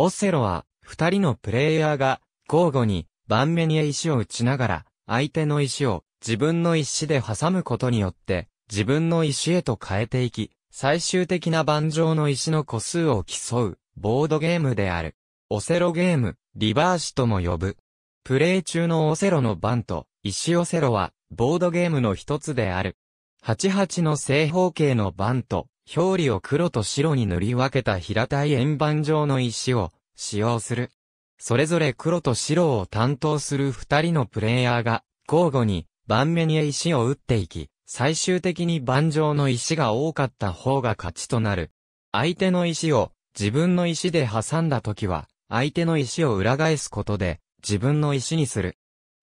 オセロは、二人のプレイヤーが、交互に、盤面に石を打ちながら、相手の石を、自分の石で挟むことによって、自分の石へと変えていき、最終的な盤上の石の個数を競う、ボードゲームである。オセロゲーム、リバーシとも呼ぶ。プレイ中のオセロの盤と、石オセロは、ボードゲームの一つである。88の正方形の盤と、表裏を黒と白に塗り分けた平たい円盤状の石を使用する。それぞれ黒と白を担当する二人のプレイヤーが交互に盤面に石を打っていき、最終的に盤上の石が多かった方が勝ちとなる。相手の石を自分の石で挟んだ時は、相手の石を裏返すことで自分の石にする。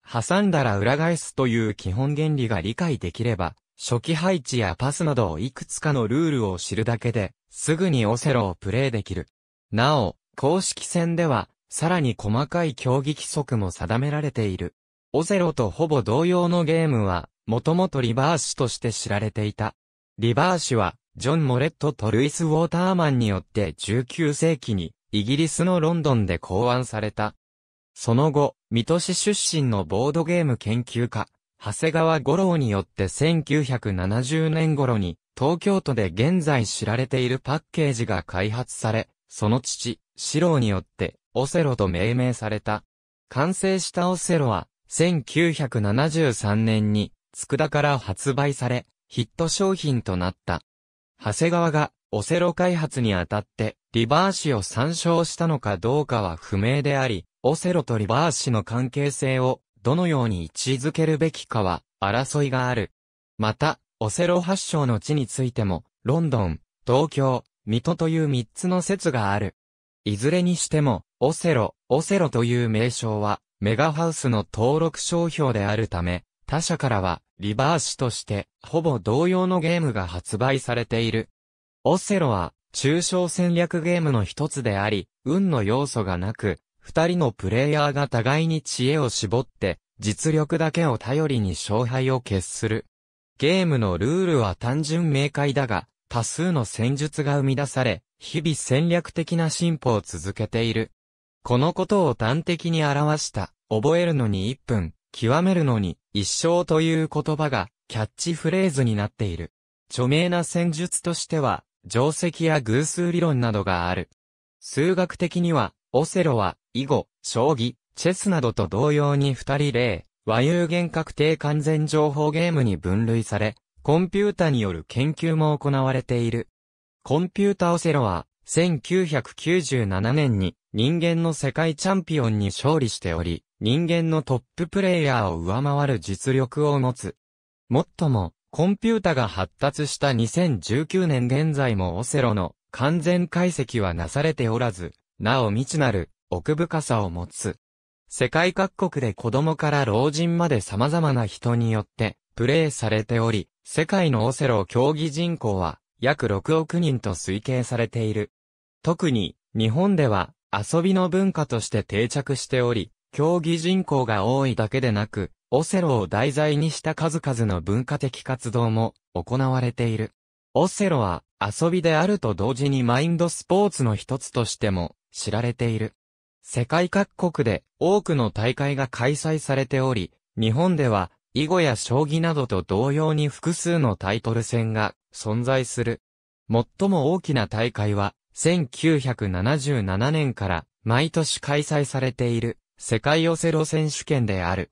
挟んだら裏返すという基本原理が理解できれば、初期配置やパスなどいくつかのルールを知るだけで、すぐにオセロをプレイできる。なお、公式戦では、さらに細かい競技規則も定められている。オセロとほぼ同様のゲームは、もともとリバーシとして知られていた。リバーシは、ジョン・モレットとルイス・ウォーターマンによって19世紀に、イギリスのロンドンで考案された。その後、水戸市出身のボードゲーム研究家、長谷川五郎によって1970年頃に、東京都で現在知られているパッケージが開発され、その父、四郎によって、オセロと命名された。完成したオセロは、1973年に、佃から発売され、ヒット商品となった。長谷川が、オセロ開発にあたって、リバーシを参照したのかどうかは不明であり、オセロとリバーシの関係性をどのように位置づけるべきかは争いがある。また、オセロ発祥の地についても、ロンドン、東京、水戸という3つの説がある。いずれにしても、オセロ、オセロという名称は、メガハウスの登録商標であるため、他社からは、リバーシとして、ほぼ同様のゲームが発売されている。オセロは、中小戦略ゲームの一つであり、運の要素がなく、二人のプレイヤーが互いに知恵を絞って、実力だけを頼りに勝敗を決する。ゲームのルールは単純明快だが、多数の戦術が生み出され、日々戦略的な進歩を続けている。このことを端的に表した、覚えるのに一分、極めるのに一生という言葉がキャッチフレーズになっている。著名な戦術としては、定石や偶数理論などがある。数学的には、オセロは囲碁、将棋、チェスなどと同様に二人例、和有限確定完全情報ゲームに分類され、コンピュータによる研究も行われている。コンピュータオセロは、1997年に人間の世界チャンピオンに勝利しており、人間のトッププレイヤーを上回る実力を持つ。もっとも、コンピュータが発達した2019年現在もオセロの完全解析はなされておらず、なお未知なる奥深さを持つ。世界各国で子供から老人まで様々な人によってプレイされており、世界のオセロ競技人口は約6億人と推計されている。特に日本では遊びの文化として定着しており、競技人口が多いだけでなく、オセロを題材にした数々の文化的活動も行われている。オセロは遊びであると同時にマインドスポーツの一つとしても知られている。世界各国で多くの大会が開催されており、日本では囲碁や将棋などと同様に複数のタイトル戦が存在する。最も大きな大会は1977年から毎年開催されている世界オセロ選手権である。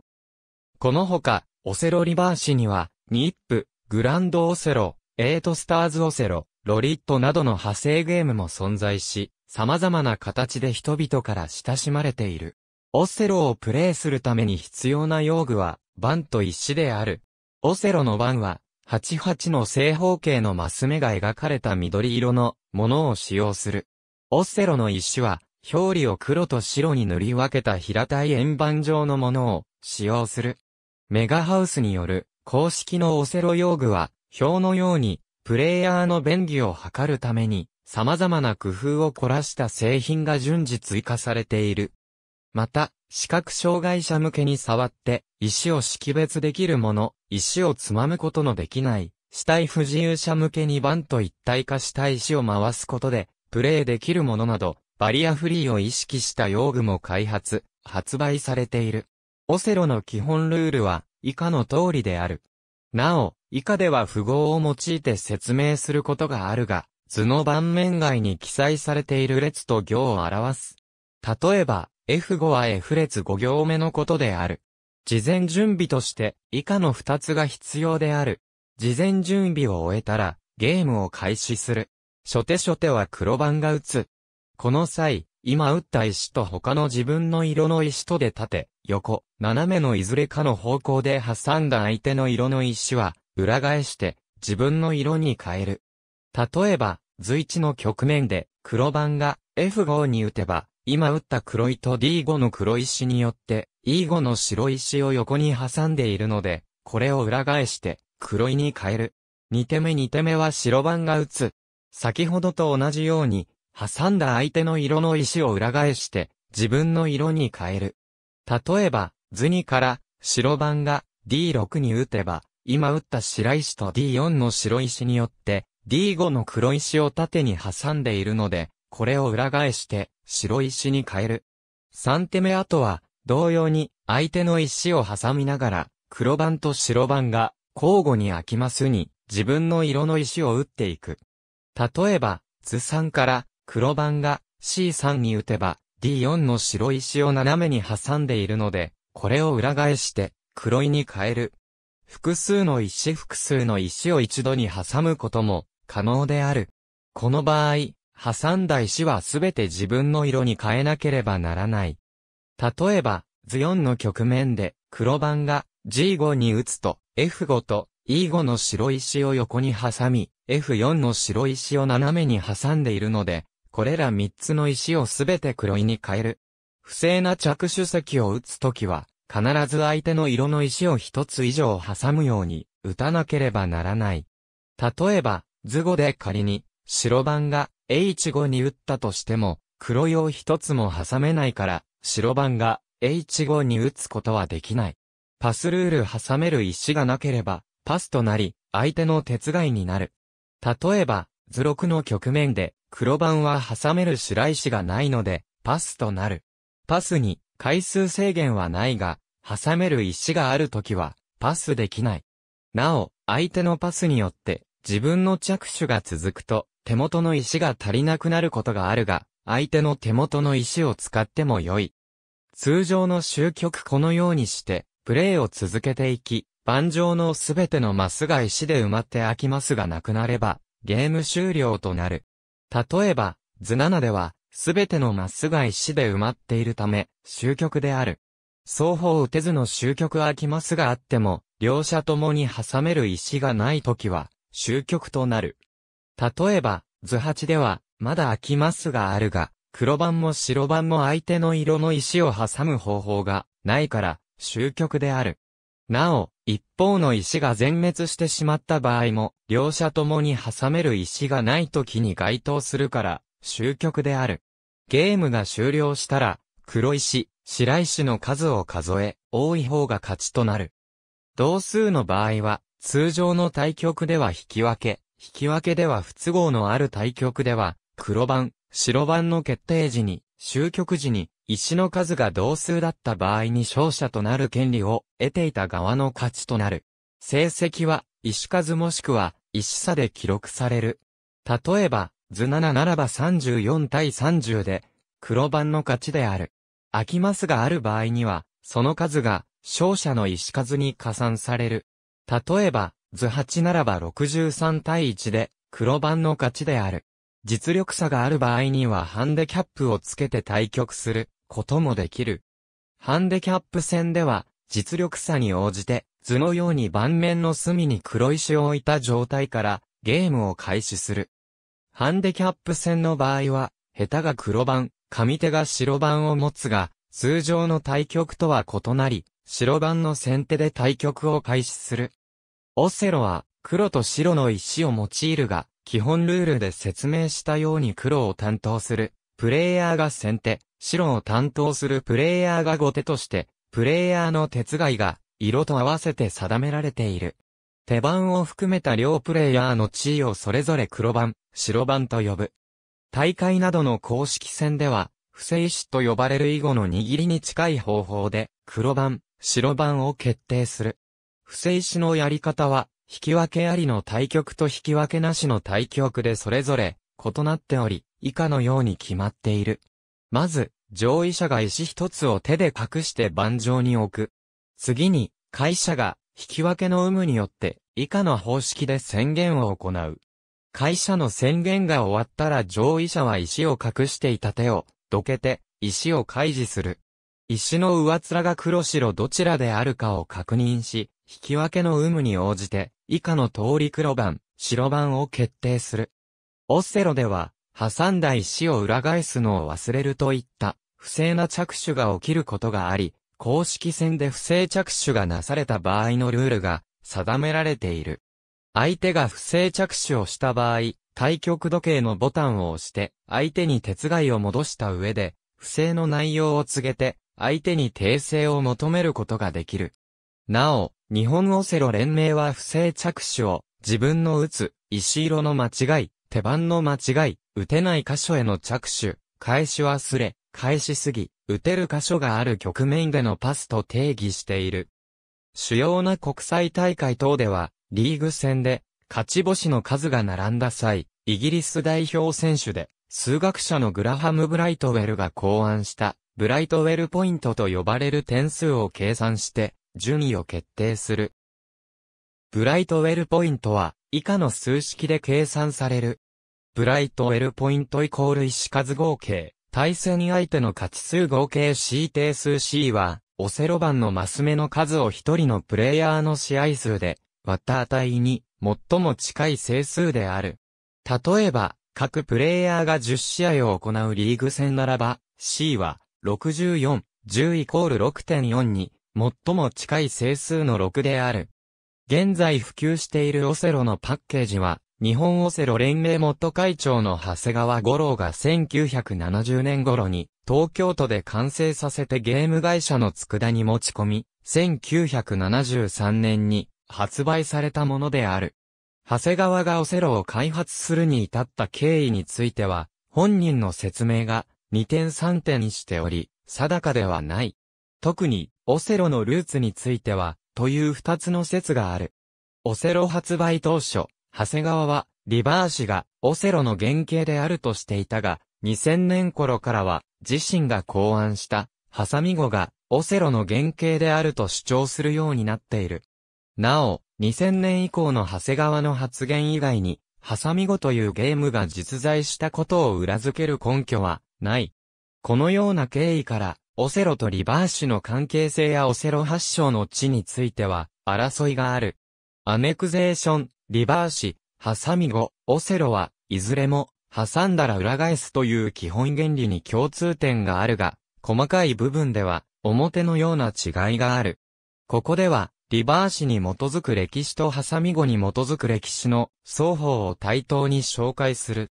このほか、オセロリバーシには、ニップ、グランドオセロ、エイトスターズオセロ、ロリットなどの派生ゲームも存在し、様々な形で人々から親しまれている。オセロをプレイするために必要な用具は、盤と石である。オセロの盤は、88の正方形のマス目が描かれた緑色のものを使用する。オセロの石は、表裏を黒と白に塗り分けた平たい円盤状のものを使用する。メガハウスによる公式のオセロ用具は、表のようにプレイヤーの便宜を図るために、様々な工夫を凝らした製品が順次追加されている。また、視覚障害者向けに触って、石を識別できるもの、石をつまむことのできない、死体不自由者向けにバンと一体化した石を回すことで、プレイできるものなど、バリアフリーを意識した用具も開発、発売されている。オセロの基本ルールは、以下の通りである。なお、以下では符号を用いて説明することがあるが、図の盤面外に記載されている列と行を表す。例えば、F5 は F 列5行目のことである。事前準備として、以下の2つが必要である。事前準備を終えたら、ゲームを開始する。初手初手は黒番が打つ。この際、今打った石と他の自分の色の石とで縦、横、斜めのいずれかの方向で挟んだ相手の色の石は、裏返して、自分の色に変える。例えば、図一の局面で、黒番が F5 に打てば、今打った黒いと D5 の黒石によって、E5 の白石を横に挟んでいるので、これを裏返して、黒いに変える。2手目2手目は白番が打つ。先ほどと同じように、挟んだ相手の色の石を裏返して、自分の色に変える。例えば、図2から白番が D6 に打てば、今打った白石と D4 の白石によって、D5 の黒石を縦に挟んでいるので、これを裏返して白石に変える。3手目あとは、同様に相手の石を挟みながら、黒番と白番が交互に空きますに自分の色の石を打っていく。例えば、図3から黒番が C3 に打てば D4 の白石を斜めに挟んでいるので、これを裏返して黒いに変える。複数の石複数の石を一度に挟むことも可能である。この場合、挟んだ石はすべて自分の色に変えなければならない。例えば、図4の局面で黒番が G5 に打つと F5 と E5 の白石を横に挟み、F4 の白石を斜めに挟んでいるので、これら三つの石をすべて黒に変える。不正な着手石を打つときは、必ず相手の色の石を一つ以上挟むように、打たなければならない。例えば、図語で仮に、白番が H5 に打ったとしても、黒を一つも挟めないから、白番が H5 に打つことはできない。パスルール挟める石がなければ、パスとなり、相手の手伝いになる。例えば、図録の局面で、黒板は挟める白石がないので、パスとなる。パスに回数制限はないが、挟める石があるときは、パスできない。なお、相手のパスによって、自分の着手が続くと、手元の石が足りなくなることがあるが、相手の手元の石を使っても良い。通常の終局このようにして、プレイを続けていき、盤上のすべてのマスが石で埋まって空きますがなくなれば、ゲーム終了となる。例えば、図7では、すべてのマスが石で埋まっているため、終局である。双方打てずの終局空きますがあっても、両者ともに挟める石がないときは、終局となる。例えば、図8では、まだ空きますがあるが、黒番も白番も相手の色の石を挟む方法がないから、終局である。なお、一方の石が全滅してしまった場合も、両者ともに挟める石がない時に該当するから、終局である。ゲームが終了したら、黒石、白石の数を数え、多い方が勝ちとなる。同数の場合は、通常の対局では引き分け、引き分けでは不都合のある対局では、黒番、白番の決定時に、終局時に、石の数が同数だった場合に勝者となる権利を得ていた側の勝ちとなる。成績は、石数もしくは、石差で記録される。例えば、図7ならば34対30で、黒番の勝ちである。空きますがある場合には、その数が、勝者の石数に加算される。例えば、図8ならば63対1で、黒番の勝ちである。実力差がある場合にはハンデキャップをつけて対局することもできる。ハンデキャップ戦では、実力差に応じて、図のように盤面の隅に黒石を置いた状態からゲームを開始する。ハンデキャップ戦の場合は、下手が黒番、上手が白番を持つが、通常の対局とは異なり、白番の先手で対局を開始する。オセロは、黒と白の石を用いるが、基本ルールで説明したように黒を担当するプレイヤーが先手、白を担当するプレイヤーが後手として、プレイヤーの手伝いが色と合わせて定められている。手番を含めた両プレイヤーの地位をそれぞれ黒番、白番と呼ぶ。大会などの公式戦では、不正死と呼ばれる囲碁の握りに近い方法で、黒番、白番を決定する。不正死のやり方は、引き分けありの対局と引き分けなしの対局でそれぞれ異なっており、以下のように決まっている。まず、上位者が石一つを手で隠して盤上に置く。次に、会社が引き分けの有無によって以下の方式で宣言を行う。会社の宣言が終わったら上位者は石を隠していた手を、どけて、石を開示する。石の上面が黒白どちらであるかを確認し、引き分けの有無に応じて、以下の通り黒番、白番を決定する。オッセロでは、挟んだ石を裏返すのを忘れるといった、不正な着手が起きることがあり、公式戦で不正着手がなされた場合のルールが定められている。相手が不正着手をした場合、対局時計のボタンを押して、相手に鉄害を戻した上で、不正の内容を告げて、相手に訂正を求めることができる。なお、日本オセロ連盟は不正着手を、自分の打つ、石色の間違い、手番の間違い、打てない箇所への着手、返し忘れ、返しすぎ、打てる箇所がある局面でのパスと定義している。主要な国際大会等では、リーグ戦で、勝ち星の数が並んだ際、イギリス代表選手で、数学者のグラハム・ブライトウェルが考案した、ブライトウェルポイントと呼ばれる点数を計算して、順位を決定する。ブライトウェルポイントは、以下の数式で計算される。ブライトウェルポイントイコール石数合計、対戦相手の勝ち数合計 C 定数 C は、オセロ版のマス目の数を一人のプレイヤーの試合数で、割った値に、最も近い整数である。例えば、各プレイヤーが10試合を行うリーグ戦ならば、C は、64、10イコール6.4に、最も近い整数の6である。現在普及しているオセロのパッケージは、日本オセロ連盟元会長の長谷川五郎が1970年頃に東京都で完成させてゲーム会社の佃に持ち込み、1973年に発売されたものである。長谷川がオセロを開発するに至った経緯については、本人の説明が2点3点にしており、定かではない。特に、オセロのルーツについては、という二つの説がある。オセロ発売当初、長谷川は、リバー氏が、オセロの原型であるとしていたが、2000年頃からは、自身が考案した、ハサミ語が、オセロの原型であると主張するようになっている。なお、2000年以降の長谷川の発言以外に、ハサミ語というゲームが実在したことを裏付ける根拠は、ない。このような経緯から、オセロとリバーシュの関係性やオセロ発祥の地については、争いがある。アネクゼーション、リバーシ、ハサミ語、オセロは、いずれも、挟んだら裏返すという基本原理に共通点があるが、細かい部分では、表のような違いがある。ここでは、リバーシに基づく歴史とハサミ語に基づく歴史の双方を対等に紹介する。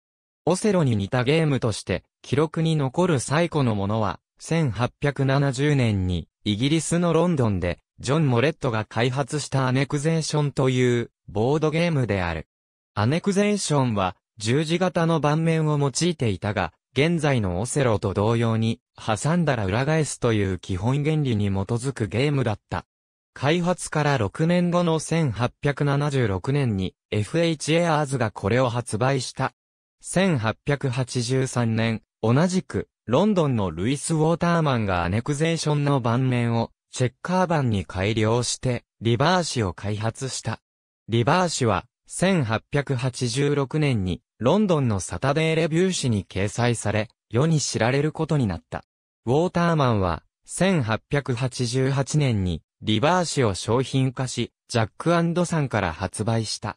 オセロに似たゲームとして、記録に残る最古のものは、1870年に、イギリスのロンドンで、ジョン・モレットが開発したアネクゼーションという、ボードゲームである。アネクゼーションは、十字型の盤面を用いていたが、現在のオセロと同様に、挟んだら裏返すという基本原理に基づくゲームだった。開発から6年後の1876年に FH エアーズがこれを発売した。1883年、同じくロンドンのルイス・ウォーターマンがアネクゼーションの盤面をチェッカー版に改良して、リバーシを開発した。リバーシは、1886年に、ロンドンのサタデーレビュー誌に掲載され、世に知られることになった。ウォーターマンは、1888年に、リバーシを商品化し、ジャックさんから発売した。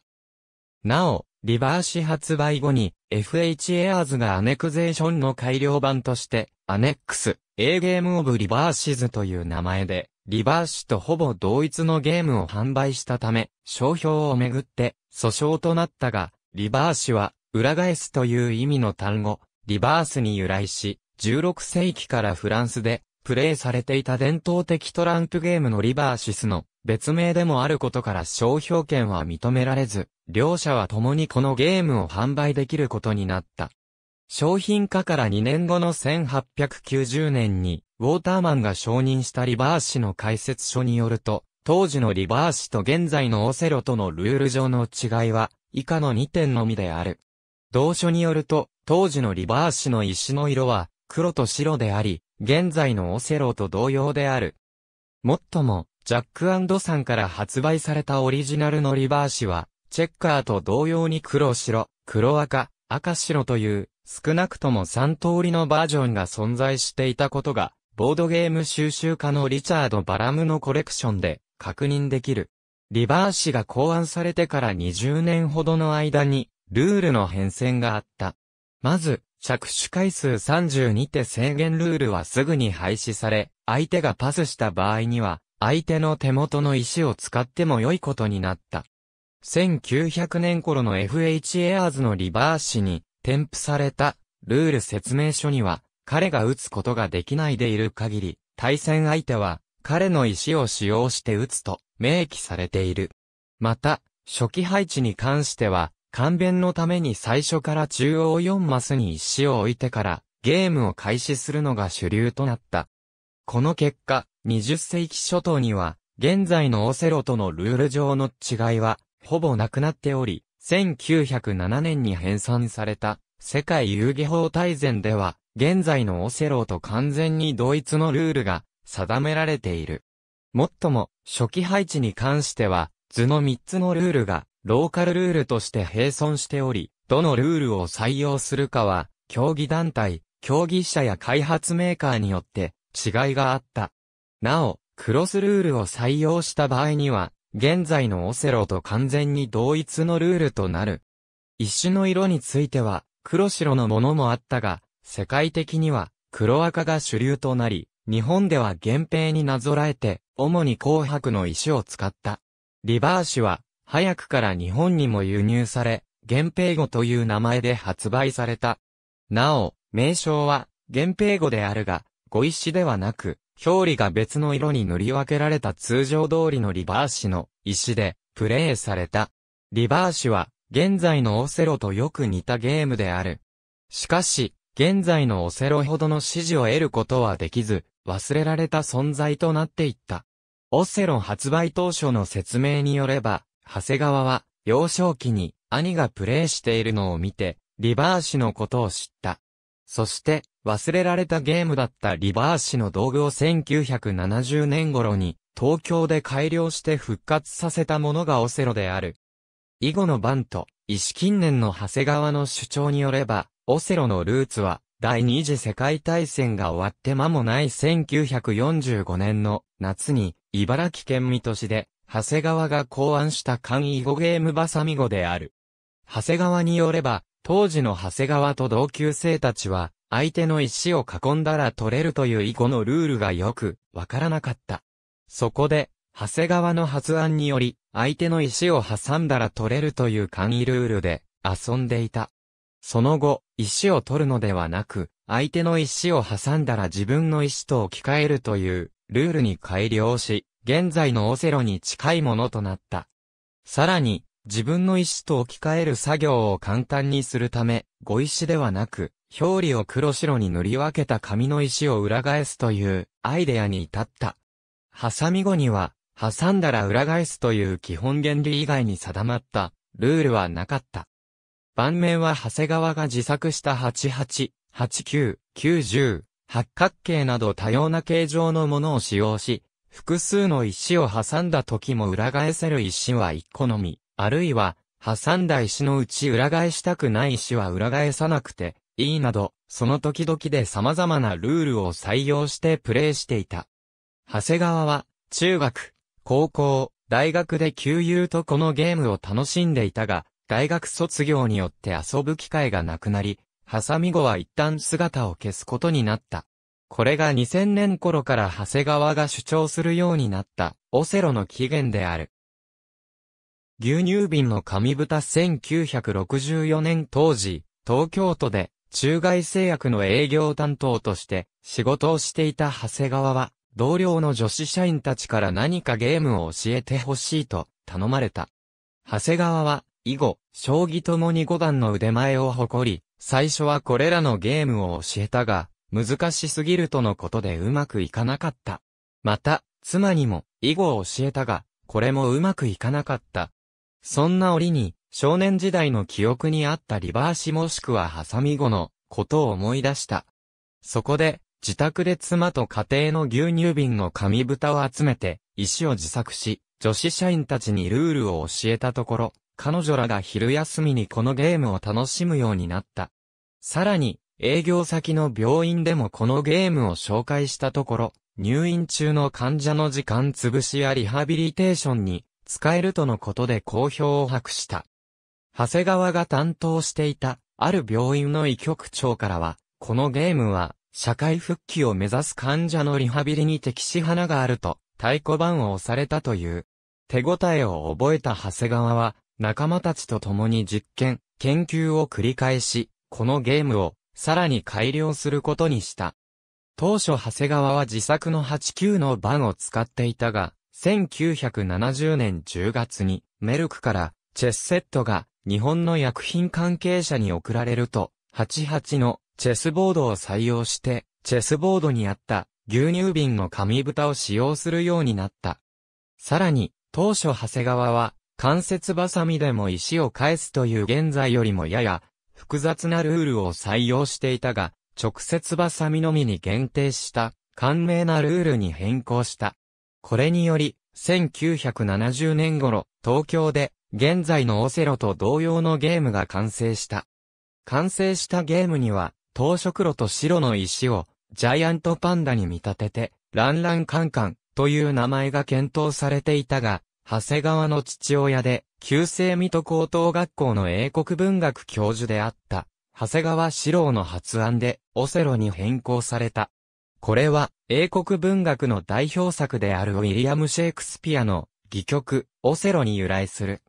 なお、リバーシ発売後に FH エアーズがアネクゼーションの改良版として、アネックス、A ゲームオブリバーシズという名前で、リバーシとほぼ同一のゲームを販売したため、商標をめぐって訴訟となったが、リバーシは裏返すという意味の単語、リバースに由来し、16世紀からフランスでプレイされていた伝統的トランプゲームのリバーシスの別名でもあることから商標権は認められず、両社は共にこのゲームを販売できることになった。商品化から2年後の1890年に、ウォーターマンが承認したリバーシの解説書によると、当時のリバーシと現在のオセロとのルール上の違いは、以下の2点のみである。同書によると、当時のリバーシの石の色は、黒と白であり、現在のオセロと同様である。もっとも、ジャックさんから発売されたオリジナルのリバーシは、チェッカーと同様に黒白、黒赤、赤白という、少なくとも3通りのバージョンが存在していたことが、ボードゲーム収集家のリチャード・バラムのコレクションで確認できる。リバーシが考案されてから20年ほどの間に、ルールの変遷があった。まず、着手回数32手制限ルールはすぐに廃止され、相手がパスした場合には、相手の手元の石を使っても良いことになった。1900年頃の FH エアーズのリバーシに添付されたルール説明書には彼が打つことができないでいる限り対戦相手は彼の石を使用して打つと明記されている。また初期配置に関しては勘弁のために最初から中央4マスに石を置いてからゲームを開始するのが主流となった。この結果、20世紀初頭には、現在のオセロとのルール上の違いは、ほぼなくなっており、1907年に編纂された、世界遊戯法大全では、現在のオセロと完全に同一のルールが定められている。もっとも、初期配置に関しては、図の3つのルールが、ローカルルールとして並存しており、どのルールを採用するかは、競技団体、競技者や開発メーカーによって違いがあった。なお、クロスルールを採用した場合には、現在のオセロと完全に同一のルールとなる。一種の色については、黒白のものもあったが、世界的には黒赤が主流となり、日本では原平になぞらえて、主に紅白の石を使った。リバーシは、早くから日本にも輸入され、原平語という名前で発売された。なお、名称は、原平語であるが、語石ではなく、表裏が別の色に塗り分けられた通常通りのリバーシの石でプレイされた。リバーシは現在のオセロとよく似たゲームである。しかし、現在のオセロほどの支持を得ることはできず、忘れられた存在となっていった。オセロ発売当初の説明によれば、長谷川は幼少期に兄がプレイしているのを見て、リバーシのことを知った。そして、忘れられたゲームだったリバーシの道具を1970年頃に、東京で改良して復活させたものがオセロである。以後の番と、と、石近年の長谷川の主張によれば、オセロのルーツは、第二次世界大戦が終わって間もない1945年の夏に、茨城県水戸市で、長谷川が考案した簡易語ゲームバサミ語である。長谷川によれば、当時の長谷川と同級生たちは、相手の石を囲んだら取れるという囲碁のルールがよくわからなかった。そこで、長谷川の発案により、相手の石を挟んだら取れるという簡易ルールで遊んでいた。その後、石を取るのではなく、相手の石を挟んだら自分の石と置き換えるというルールに改良し、現在のオセロに近いものとなった。さらに、自分の石と置き換える作業を簡単にするため、碁石ではなく、表裏を黒白に塗り分けた紙の石を裏返すというアイデアに至った。ハサミ後には、挟んだら裏返すという基本原理以外に定まったルールはなかった。盤面は長谷川が自作した88、89、90、八角形など多様な形状のものを使用し、複数の石を挟んだ時も裏返せる石は一個のみ。あるいは、挟んだ石のうち裏返したくない石は裏返さなくていいなど、その時々で様々なルールを採用してプレーしていた。長谷川は、中学、高校、大学で旧友とこのゲームを楽しんでいたが、大学卒業によって遊ぶ機会がなくなり、ハサミ後は一旦姿を消すことになった。これが2000年頃から長谷川が主張するようになった、オセロの起源である。牛乳瓶の紙蓋1964年当時、東京都で中外製薬の営業担当として仕事をしていた長谷川は、同僚の女子社員たちから何かゲームを教えてほしいと頼まれた。長谷川は、以後、将棋ともに五段の腕前を誇り、最初はこれらのゲームを教えたが、難しすぎるとのことでうまくいかなかった。また、妻にも、囲碁を教えたが、これもうまくいかなかった。そんな折に、少年時代の記憶にあったリバーシもしくはハサミ後のことを思い出した。そこで、自宅で妻と家庭の牛乳瓶の紙蓋を集めて、石を自作し、女子社員たちにルールを教えたところ、彼女らが昼休みにこのゲームを楽しむようになった。さらに、営業先の病院でもこのゲームを紹介したところ、入院中の患者の時間潰しやリハビリテーションに使えるとのことで好評を博した。長谷川が担当していた、ある病院の医局長からは、このゲームは、社会復帰を目指す患者のリハビリに適し花があると、太鼓判を押されたという。手応えを覚えた長谷川は、仲間たちと共に実験、研究を繰り返し、このゲームを、さらに改良することにした。当初長谷川は自作の89の番を使っていたが、1970年10月に、メルクから、チェスセットが、日本の薬品関係者に送られると、88のチェスボードを採用して、チェスボードにあった牛乳瓶の紙蓋を使用するようになった。さらに、当初長谷川は、関節バサミでも石を返すという現在よりもやや、複雑なルールを採用していたが、直接バサミのみに限定した、簡明なルールに変更した。これにより、1970年頃、東京で、現在のオセロと同様のゲームが完成した。完成したゲームには、当色炉と白の石を、ジャイアントパンダに見立てて、ランランカンカンという名前が検討されていたが、長谷川の父親で、旧制水戸高等学校の英国文学教授であった、長谷川四郎の発案で、オセロに変更された。これは、英国文学の代表作であるウィリアム・シェイクスピアの、戯曲、オセロに由来する。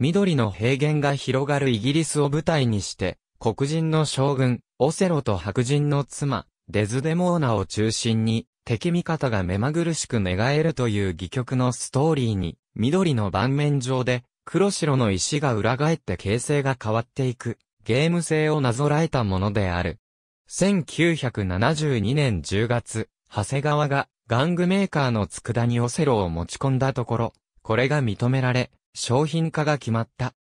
緑の平原が広がるイギリスを舞台にして、黒人の将軍、オセロと白人の妻、デズデモーナを中心に、敵味方が目まぐるしく寝返るという戯曲のストーリーに、緑の盤面上で、黒白の石が裏返って形勢が変わっていく、ゲーム性をなぞらえたものである。1972年10月、長谷川が玩具メーカーの佃煮オセロを持ち込んだところ、これが認められ、商品化が決まった。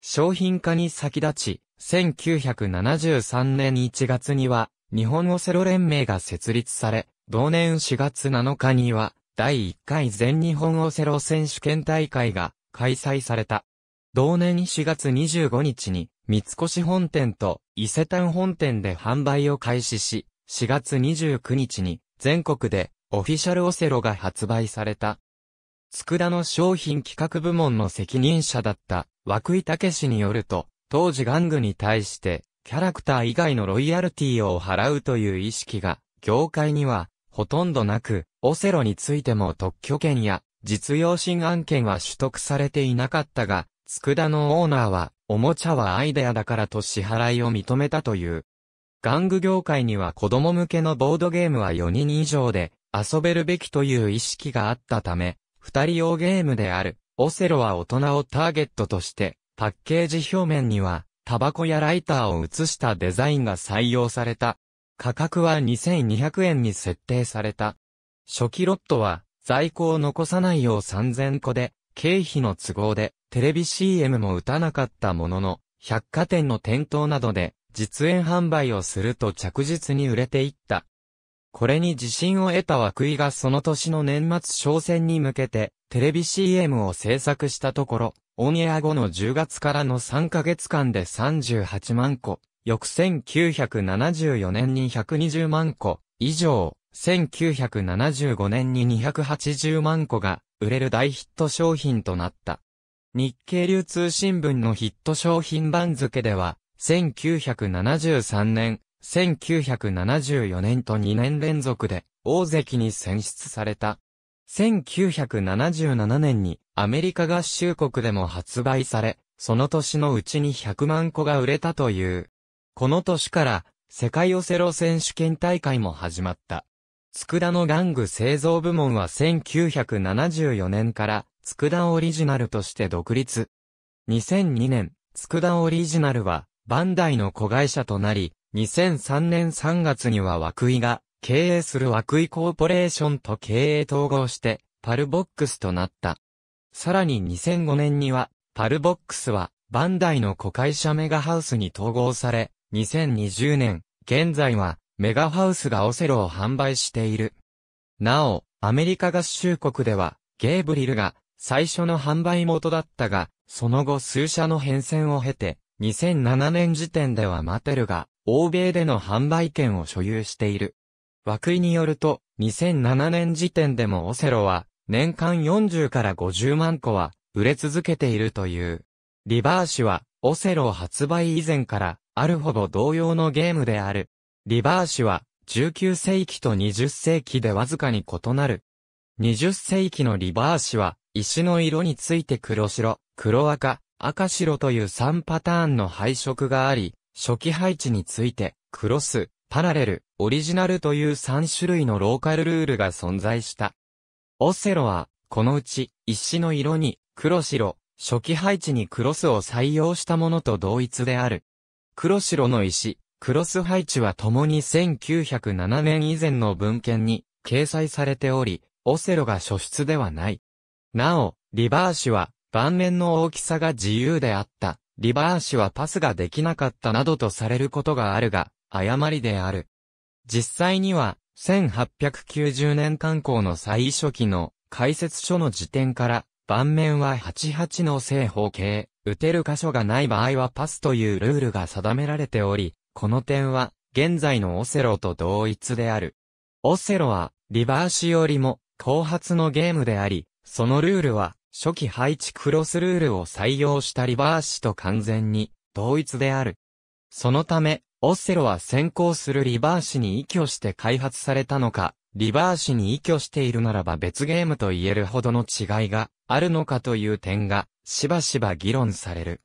商品化に先立ち、1973年1月には、日本オセロ連盟が設立され、同年4月7日には、第1回全日本オセロ選手権大会が開催された。同年4月25日に、三越本店と伊勢丹本店で販売を開始し、4月29日に全国でオフィシャルオセロが発売された。佃の商品企画部門の責任者だった枠井武氏によると、当時玩具に対してキャラクター以外のロイヤルティを払うという意識が業界にはほとんどなく、オセロについても特許権や実用新案件は取得されていなかったが、佃のオーナーはおもちゃはアイデアだからと支払いを認めたという。玩具業界には子供向けのボードゲームは4人以上で遊べるべきという意識があったため、二人用ゲームである、オセロは大人をターゲットとして、パッケージ表面には、タバコやライターを写したデザインが採用された。価格は2200円に設定された。初期ロットは、在庫を残さないよう3000個で、経費の都合で、テレビ CM も打たなかったものの、百貨店の店頭などで、実演販売をすると着実に売れていった。これに自信を得た涌井がその年の年末商戦に向けて、テレビ CM を制作したところ、オンエア後の10月からの3ヶ月間で38万個、翌1974年に120万個以上、1975年に280万個が売れる大ヒット商品となった。日経流通新聞のヒット商品番付では、1973年、1974年と2年連続で、大関に選出された。1977年に、アメリカ合衆国でも発売され、その年のうちに100万個が売れたという。この年から、世界オセロ選手権大会も始まった。佃の玩具製造部門は1974年から佃オリジナルとして独立。2002年、佃オリジナルはバンダイの子会社となり、2003年3月には枠井が経営する枠井コーポレーションと経営統合してパルボックスとなった。さらに2005年にはパルボックスはバンダイの子会社メガハウスに統合され、2020年、現在はメガハウスがオセロを販売している。なお、アメリカ合衆国では、ゲーブリルが最初の販売元だったが、その後数社の変遷を経て、2007年時点ではマテルが、欧米での販売権を所有している。枠井によると、2007年時点でもオセロは、年間40から50万個は、売れ続けているという。リバーシは、オセロ発売以前から、あるほど同様のゲームである、リバーシは、19世紀と20世紀でわずかに異なる。20世紀のリバーシは、石の色について黒白、黒赤、赤白という3パターンの配色があり、初期配置について、クロス、パラレル、オリジナルという3種類のローカルルールが存在した。オセロは、このうち、石の色に、黒白、初期配置にクロスを採用したものと同一である。黒白の石、クロス配置は共に1907年以前の文献に掲載されており、オセロが初出ではない。なお、リバーシは、盤面の大きさが自由であった、リバーシはパスができなかったなどとされることがあるが、誤りである。実際には、1890年刊行の最初期の解説書の時点から、盤面は88の正方形、打てる箇所がない場合はパスというルールが定められており、この点は、現在のオセロと同一である。オセロは、リバーシよりも、後発のゲームであり、そのルールは、初期配置クロスルールを採用したリバーシと完全に、同一である。そのため、オセロは先行するリバーシに依拠して開発されたのか、リバーシに依拠しているならば別ゲームと言えるほどの違いがあるのかという点が、しばしば議論される。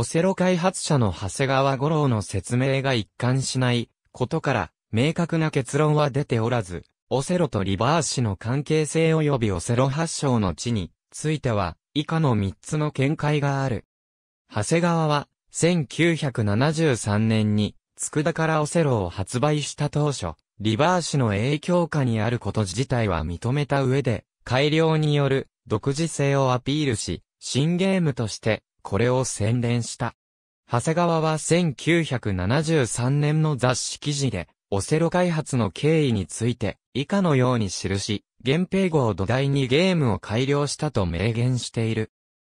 オセロ開発者の長谷川五郎の説明が一貫しないことから、明確な結論は出ておらず、オセロとリバーシの関係性及びオセロ発祥の地については、以下の3つの見解がある。長谷川は、1973年に、佃からオセロを発売した当初、リバーシの影響下にあること自体は認めた上で、改良による独自性をアピールし、新ゲームとしてこれを洗練した。長谷川は1973年の雑誌記事で、オセロ開発の経緯について、以下のように記し、原平語を土台にゲームを改良したと明言している。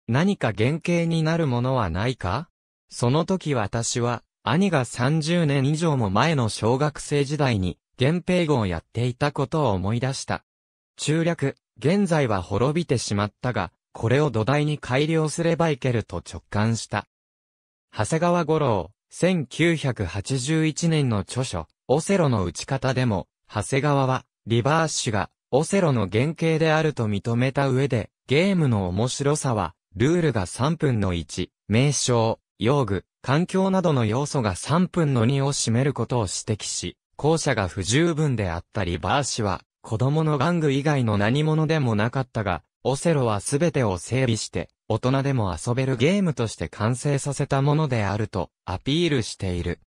何か原型になるものはないかその時私は、兄が30年以上も前の小学生時代に、原平語をやっていたことを思い出した。中略、現在は滅びてしまったが、これを土台に改良すればいけると直感した。長谷川五郎、1981年の著書、オセロの打ち方でも、長谷川は、リバーッシュが、オセロの原型であると認めた上で、ゲームの面白さは、ルールが3分の1、名称、用具、環境などの要素が3分の2を占めることを指摘し、後者が不十分であったリバーシは、子供の玩具以外の何者でもなかったが、オセロはすべてを整備して、大人でも遊べるゲームとして完成させたものであるとアピールしている。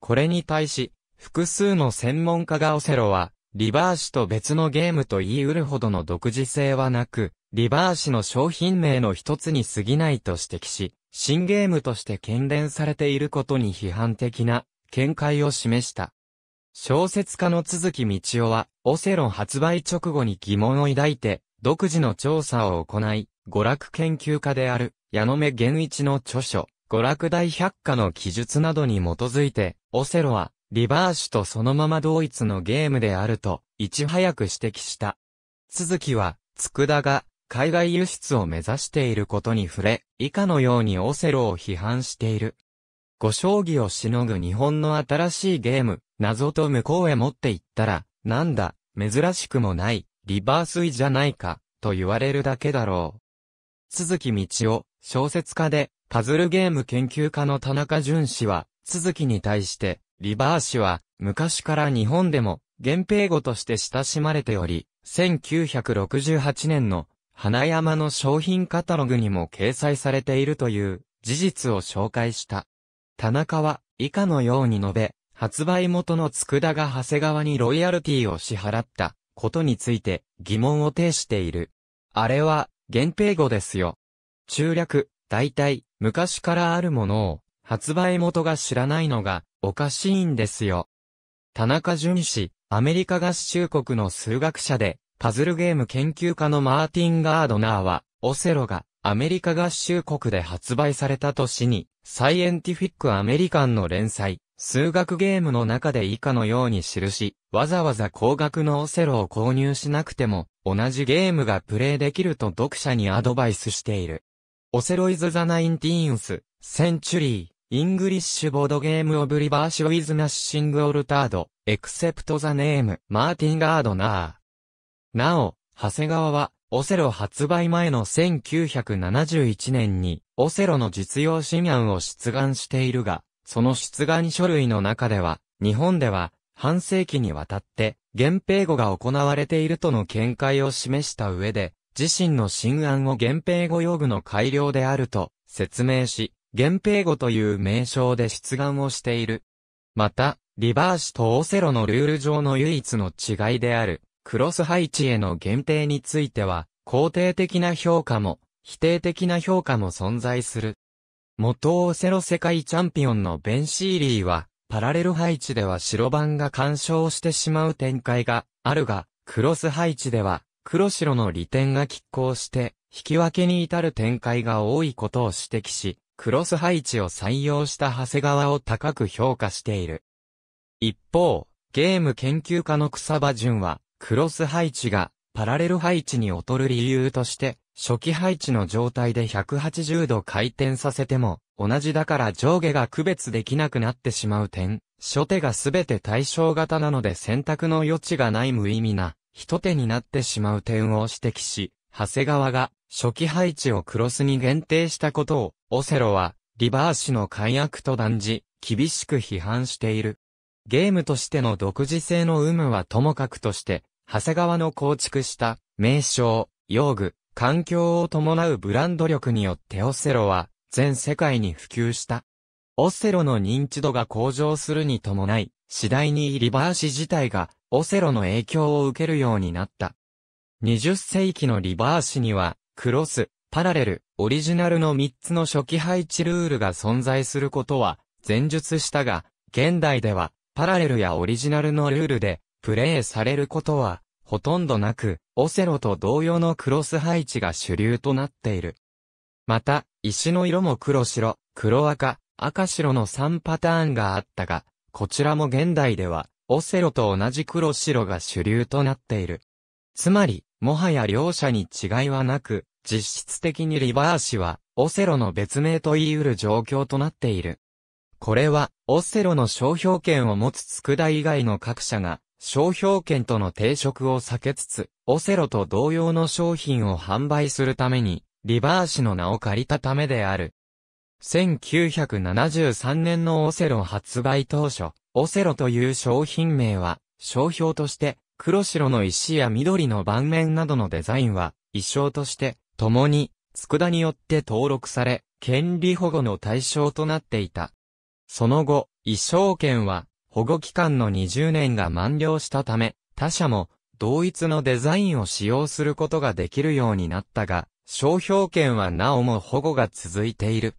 これに対し、複数の専門家がオセロは、リバーシと別のゲームと言い得るほどの独自性はなく、リバーシの商品名の一つに過ぎないと指摘し、新ゲームとして懸伝されていることに批判的な見解を示した。小説家の続き道夫は、オセロ発売直後に疑問を抱いて、独自の調査を行い、娯楽研究家である、矢野目源一の著書、娯楽大百科の記述などに基づいて、オセロは、リバーシュとそのまま同一のゲームであると、いち早く指摘した。続きは、佃が、海外輸出を目指していることに触れ、以下のようにオセロを批判している。ご将棋をしのぐ日本の新しいゲーム、謎と向こうへ持っていったら、なんだ、珍しくもない。リバースイじゃないか、と言われるだけだろう。鈴木道夫、小説家で、パズルゲーム研究家の田中淳氏は、鈴木に対して、リバー氏は、昔から日本でも、原平語として親しまれており、1968年の、花山の商品カタログにも掲載されているという、事実を紹介した。田中は、以下のように述べ、発売元の佃が長谷川にロイヤルティを支払った。ことについて疑問を呈している。あれは、源平語ですよ。中略、大体、昔からあるものを、発売元が知らないのが、おかしいんですよ。田中淳氏、アメリカ合衆国の数学者で、パズルゲーム研究家のマーティン・ガードナーは、オセロが、アメリカ合衆国で発売された年に、サイエンティフィック・アメリカンの連載、数学ゲームの中で以下のように記し、わざわざ高額のオセロを購入しなくても、同じゲームがプレイできると読者にアドバイスしている。オセロイズ・ザ・ナインティーンス、センチュリー、イングリッシュ・ボードゲーム・オブ・リバーシュ・イズ・ナッシング・オルタード、エクセプト・ザ・ネーム、マーティン・ガードナー。なお、長谷川は、オセロ発売前の1971年に、オセロの実用ア案を出願しているが、その出願書類の中では、日本では、半世紀にわたって、源平語が行われているとの見解を示した上で、自身の新案を源平語用具の改良であると説明し、源平語という名称で出願をしている。また、リバーシとオセロのルール上の唯一の違いである、クロス配置への限定については、肯定的な評価も、否定的な評価も存在する。元オセロ世界チャンピオンのベンシーリーは、パラレル配置では白番が干渉してしまう展開があるが、クロス配置では黒白の利点が拮抗して引き分けに至る展開が多いことを指摘し、クロス配置を採用した長谷川を高く評価している。一方、ゲーム研究家の草場淳は、クロス配置がパラレル配置に劣る理由として、初期配置の状態で180度回転させても、同じだから上下が区別できなくなってしまう点、初手がすべて対象型なので選択の余地がない無意味な、一手になってしまう点を指摘し、長谷川が初期配置をクロスに限定したことを、オセロは、リバーシの解約と断じ、厳しく批判している。ゲームとしての独自性の有無はともかくとして、長谷川の構築した、名称、用具、環境を伴うブランド力によってオセロは全世界に普及した。オセロの認知度が向上するに伴い、次第にリバーシ自体がオセロの影響を受けるようになった。20世紀のリバーシには、クロス、パラレル、オリジナルの3つの初期配置ルールが存在することは、前述したが、現代では、パラレルやオリジナルのルールで、プレイされることは、ほとんどなく、オセロと同様のクロス配置が主流となっている。また、石の色も黒白、黒赤、赤白の3パターンがあったが、こちらも現代では、オセロと同じ黒白が主流となっている。つまり、もはや両者に違いはなく、実質的にリバーシは、オセロの別名と言い得る状況となっている。これは、オセロの商標権を持つ佃以外の各社が、商標権との定食を避けつつ、オセロと同様の商品を販売するために、リバーシの名を借りたためである。1973年のオセロ発売当初、オセロという商品名は、商標として、黒白の石や緑の盤面などのデザインは、衣装として、共に、佃によって登録され、権利保護の対象となっていた。その後、衣装権は、保護期間の20年が満了したため、他社も同一のデザインを使用することができるようになったが、商標権はなおも保護が続いている。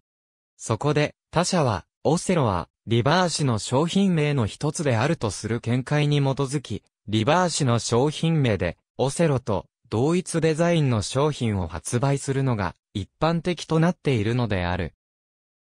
そこで、他社は、オセロは、リバーシの商品名の一つであるとする見解に基づき、リバーシの商品名で、オセロと同一デザインの商品を発売するのが一般的となっているのである。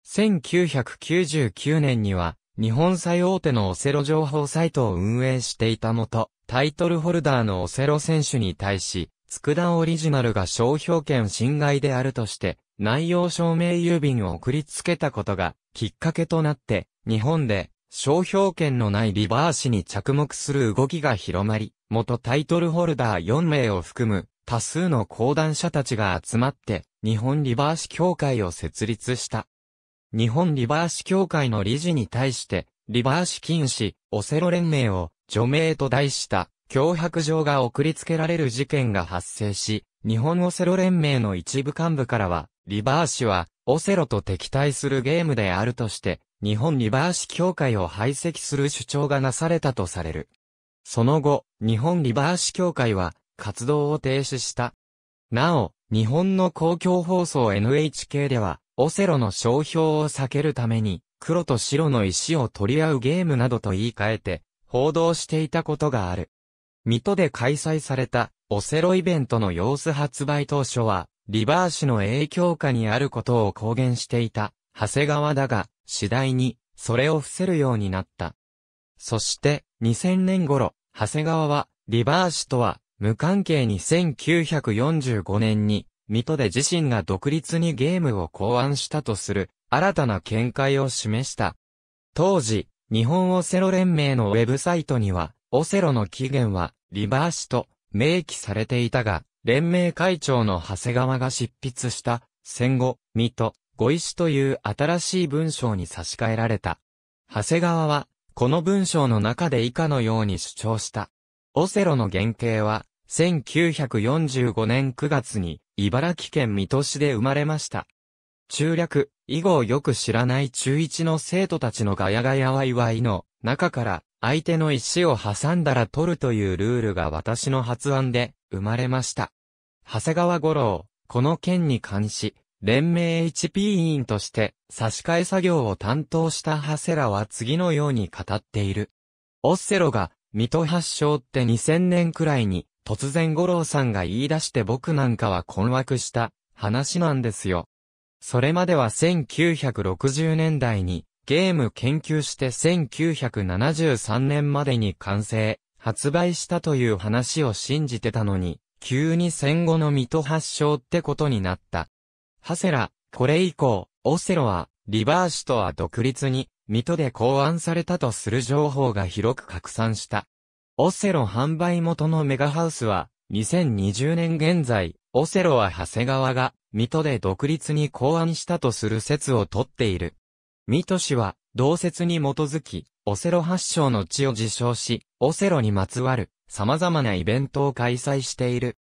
1999年には、日本最大手のオセロ情報サイトを運営していたもと、タイトルホルダーのオセロ選手に対し、佃オリジナルが商標権侵害であるとして、内容証明郵便を送りつけたことがきっかけとなって、日本で商標権のないリバーシに着目する動きが広まり、元タイトルホルダー4名を含む多数の講談者たちが集まって、日本リバーシ協会を設立した。日本リバーシ協会の理事に対して、リバーシ禁止、オセロ連盟を除名と題した脅迫状が送りつけられる事件が発生し、日本オセロ連盟の一部幹部からは、リバーシはオセロと敵対するゲームであるとして、日本リバーシ協会を排斥する主張がなされたとされる。その後、日本リバーシ協会は活動を停止した。なお、日本の公共放送 NHK では、オセロの商標を避けるために、黒と白の石を取り合うゲームなどと言い換えて、報道していたことがある。水戸で開催された、オセロイベントの様子発売当初は、リバーシの影響下にあることを公言していた、長谷川だが、次第に、それを伏せるようになった。そして、2000年頃、長谷川は、リバーシとは、無関係に1945年に、水戸で自身が独立にゲームを考案したとする、新たな見解を示した。当時、日本オセロ連盟のウェブサイトには、オセロの起源は、リバーシと明記されていたが、連盟会長の長谷川が執筆した、戦後、水戸、意石という新しい文章に差し替えられた。長谷川は、この文章の中で以下のように主張した。オセロの原型は、1945年9月に茨城県水戸市で生まれました。中略、以後よく知らない中一の生徒たちのガヤガヤワイワイの中から相手の石を挟んだら取るというルールが私の発案で生まれました。長谷川五郎、この件に関し、連盟 HP 委員として差し替え作業を担当した長谷らは次のように語っている。オッセロが水戸発祥って2000年くらいに突然五郎さんが言い出して僕なんかは困惑した話なんですよ。それまでは1960年代にゲーム研究して1973年までに完成、発売したという話を信じてたのに、急に戦後の水戸発祥ってことになった。ハセラ、これ以降、オセロは、リバーシュとは独立に、水戸で考案されたとする情報が広く拡散した。オセロ販売元のメガハウスは、2020年現在、オセロは長谷川が、水戸で独立に考案したとする説をとっている。水戸氏は、同説に基づき、オセロ発祥の地を自称し、オセロにまつわる、様々なイベントを開催している。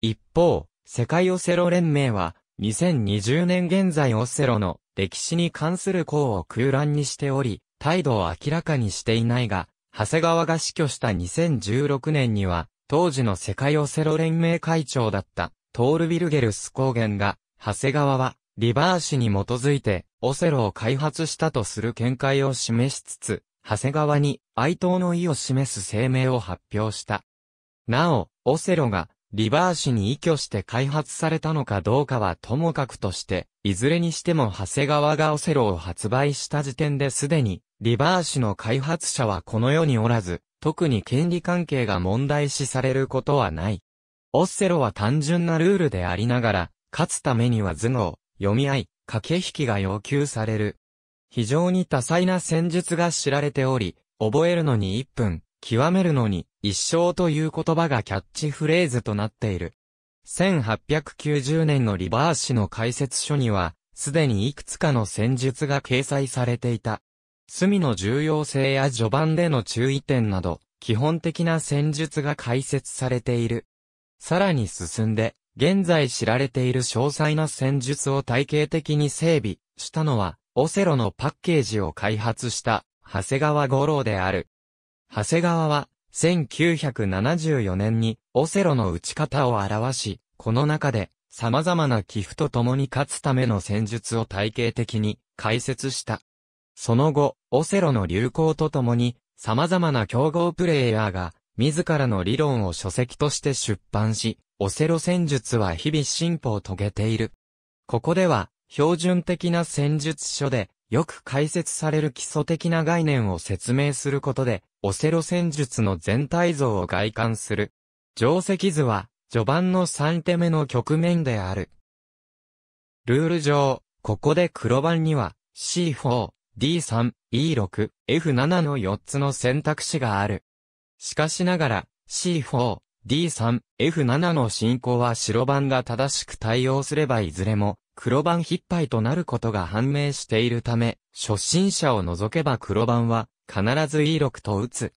一方、世界オセロ連盟は、2020年現在オセロの歴史に関する項を空欄にしており、態度を明らかにしていないが、長谷川が死去した2016年には、当時の世界オセロ連盟会長だった、トールビルゲルス高原が、長谷川は、リバーシに基づいて、オセロを開発したとする見解を示しつつ、長谷川に哀悼の意を示す声明を発表した。なお、オセロがリバーシに依拠して開発されたのかどうかはともかくとして、いずれにしても長谷川がオセロを発売した時点ですでに、リバーシの開発者はこの世におらず、特に権利関係が問題視されることはない。オセロは単純なルールでありながら、勝つためには頭脳、読み合い、駆け引きが要求される。非常に多彩な戦術が知られており、覚えるのに1分、極めるのに一生という言葉がキャッチフレーズとなっている。1890年のリバー氏の解説書には、すでにいくつかの戦術が掲載されていた。隅の重要性や序盤での注意点など、基本的な戦術が解説されている。さらに進んで、現在知られている詳細な戦術を体系的に整備したのは、オセロのパッケージを開発した、長谷川五郎である。長谷川は、1974年にオセロの打ち方を表し、この中で様々な寄付と共に勝つための戦術を体系的に解説した。その後、オセロの流行とともに様々な競合プレイヤーが自らの理論を書籍として出版し、オセロ戦術は日々進歩を遂げている。ここでは、標準的な戦術書で、よく解説される基礎的な概念を説明することで、オセロ戦術の全体像を外観する。定石図は、序盤の3手目の局面である。ルール上、ここで黒番には C4、D3、E6、F7 の4つの選択肢がある。しかしながら C4、D3、F7 の進行は白番が正しく対応すればいずれも黒板必敗となることが判明しているため、初心者を除けば黒番は必ず E6 と打つ。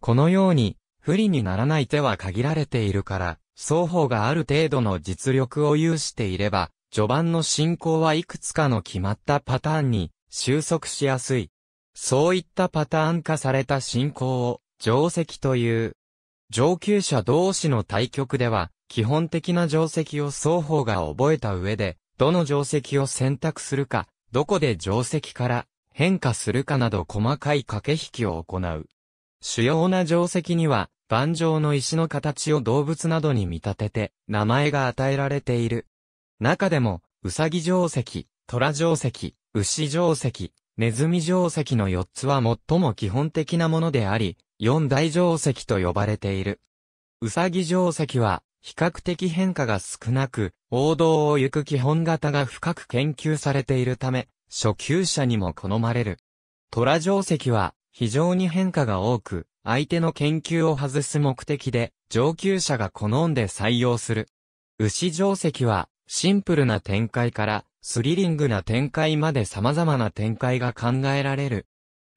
このように、不利にならない手は限られているから、双方がある程度の実力を有していれば、序盤の進行はいくつかの決まったパターンに収束しやすい。そういったパターン化された進行を、定石という。上級者同士の対局では、基本的な定石を双方が覚えた上で、どの定石を選択するか、どこで定石から変化するかなど細かい駆け引きを行う。主要な定石には、盤上の石の形を動物などに見立てて、名前が与えられている。中でも、うさぎ定石、虎定石、牛定石、ネズミ定石の4つは最も基本的なものであり、4大定石と呼ばれている。うさぎ定石は、比較的変化が少なく、王道を行く基本型が深く研究されているため、初級者にも好まれる。虎定石は、非常に変化が多く、相手の研究を外す目的で、上級者が好んで採用する。牛定石は、シンプルな展開から、スリリングな展開まで様々な展開が考えられる。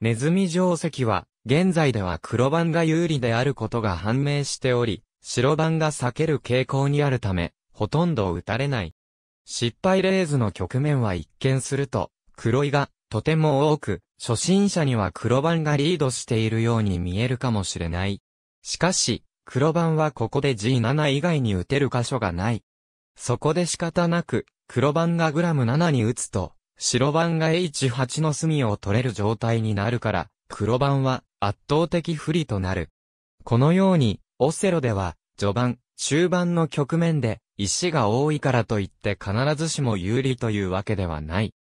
ネズミ定石は、現在では黒番が有利であることが判明しており、白番が避ける傾向にあるため、ほとんど打たれない。失敗レーズの局面は一見すると、黒井がとても多く、初心者には黒番がリードしているように見えるかもしれない。しかし、黒番はここで G7 以外に打てる箇所がない。そこで仕方なく、黒番がグラム7に打つと、白番が H8 の隅を取れる状態になるから、黒番は圧倒的不利となる。このように、オセロでは、序盤、中盤の局面で、石が多いからといって必ずしも有利というわけではない。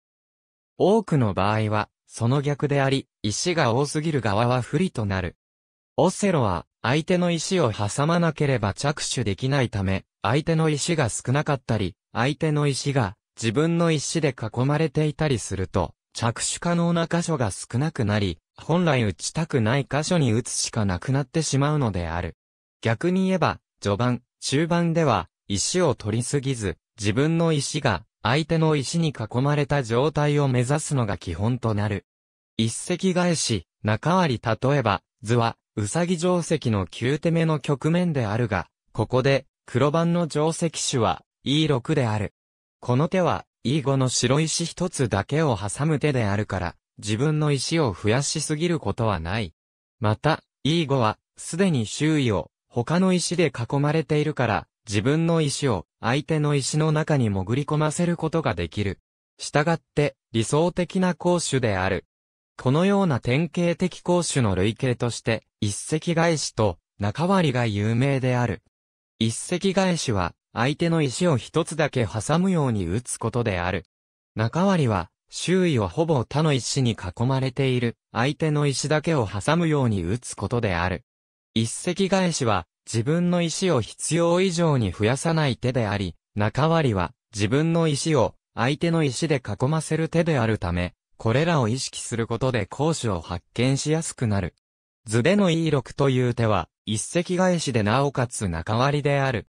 多くの場合は、その逆であり、石が多すぎる側は不利となる。オセロは、相手の石を挟まなければ着手できないため、相手の石が少なかったり、相手の石が自分の石で囲まれていたりすると、着手可能な箇所が少なくなり、本来打ちたくない箇所に打つしかなくなってしまうのである。逆に言えば、序盤、中盤では、石を取りすぎず、自分の石が相手の石に囲まれた状態を目指すのが基本となる。一石返し、中割例えば、図は、うさぎ定石の9手目の局面であるが、ここで、黒番の定石種は、E6 である。この手は、E5 の白石一つだけを挟む手であるから、自分の石を増やしすぎることはない。また、E5 は、すでに周囲を、他の石で囲まれているから、自分の石を相手の石の中に潜り込ませることができる。したがって、理想的な攻守である。このような典型的攻守の類型として、一石返しと中割りが有名である。一石返しは、相手の石を一つだけ挟むように打つことである。中割りは、周囲をほぼ他の石に囲まれている、相手の石だけを挟むように打つことである。一石返しは、自分の石を必要以上に増やさない手であり、中割りは自分の石を相手の石で囲ませる手であるため、これらを意識することで攻守を発見しやすくなる。図での E6 という手は、一石返しでなおかつ中割りである。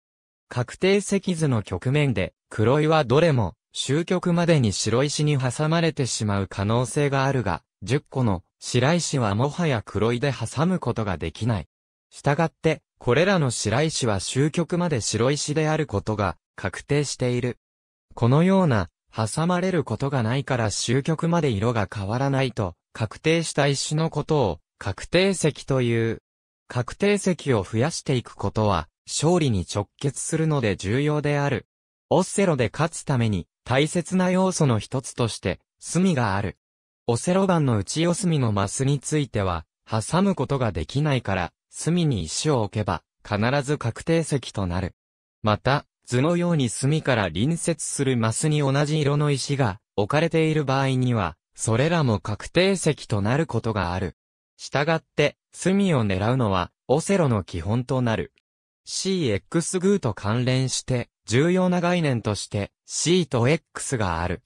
確定石図の局面で、黒いはどれも、終局までに白石に挟まれてしまう可能性があるが、10個の白石はもはや黒いで挟むことができない。したがって、これらの白石は終局まで白石であることが確定している。このような、挟まれることがないから終局まで色が変わらないと、確定した石のことを、確定石という。確定石を増やしていくことは、勝利に直結するので重要である。オッセロで勝つために、大切な要素の一つとして、隅がある。オセロ版の内四隅のマスについては、挟むことができないから、隅に石を置けば、必ず確定石となる。また、図のように隅から隣接するマスに同じ色の石が置かれている場合には、それらも確定石となることがある。したがって、隅を狙うのは、オセロの基本となる。CX グーと関連して、重要な概念として、C と X がある。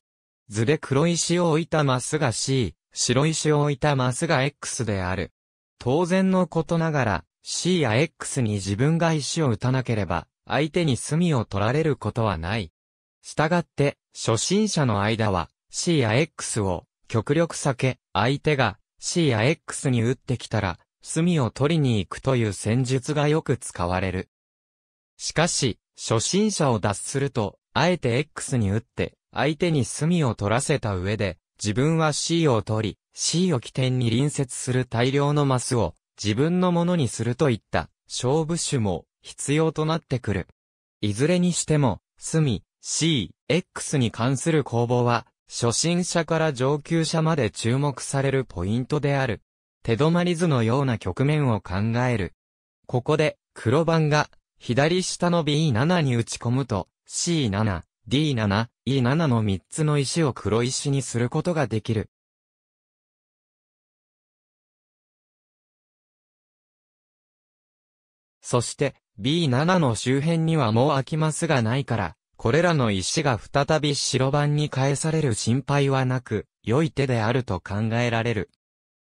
図で黒石を置いたマスが C、白石を置いたマスが X である。当然のことながら、C や X に自分が石を打たなければ、相手に隅を取られることはない。したがって、初心者の間は、C や X を、極力避け、相手が C や X に打ってきたら、隅を取りに行くという戦術がよく使われる。しかし、初心者を脱すると、あえて X に打って、相手に隅を取らせた上で、自分は C を取り、C を起点に隣接する大量のマスを自分のものにするといった勝負種も必要となってくる。いずれにしても、隅、C、X に関する攻防は、初心者から上級者まで注目されるポイントである。手止まり図のような局面を考える。ここで、黒番が、左下の B7 に打ち込むと、C7、D7、E7 の3つの石を黒石にすることができる。そして、B7 の周辺にはもう空きマスがないから、これらの石が再び白番に返される心配はなく、良い手であると考えられる。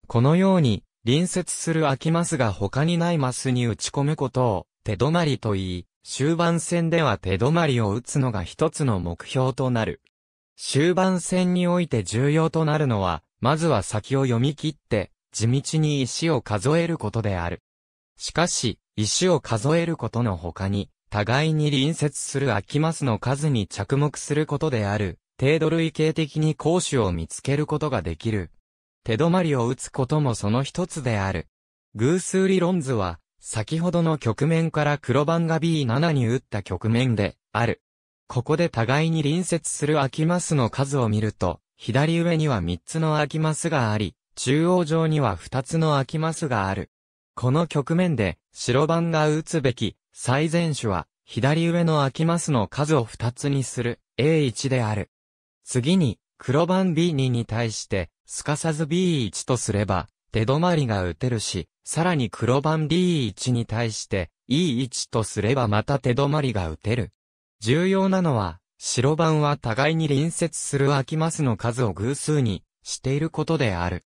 このように、隣接する空きマスが他にないマスに打ち込むことを、手止まりと言い、終盤戦では手止まりを打つのが一つの目標となる。終盤戦において重要となるのは、まずは先を読み切って、地道に石を数えることである。しかし、石を数えることの他に、互いに隣接する秋マスの数に着目することである、程度類型的に講師を見つけることができる。手止まりを打つこともその一つである。偶数理論図は、先ほどの局面から黒番が B7 に打った局面で、ある。ここで互いに隣接する秋マスの数を見ると、左上には3つの空きマスがあり、中央上には2つの空きマスがある。この局面で、白番が打つべき、最善手は、左上の空きマスの数を2つにする、A1 である。次に、黒番 B2 に対して、すかさず B1 とすれば、手止まりが打てるし、さらに黒番 D1 に対して、E1 とすればまた手止まりが打てる。重要なのは、白番は互いに隣接する空きマスの数を偶数にしていることである。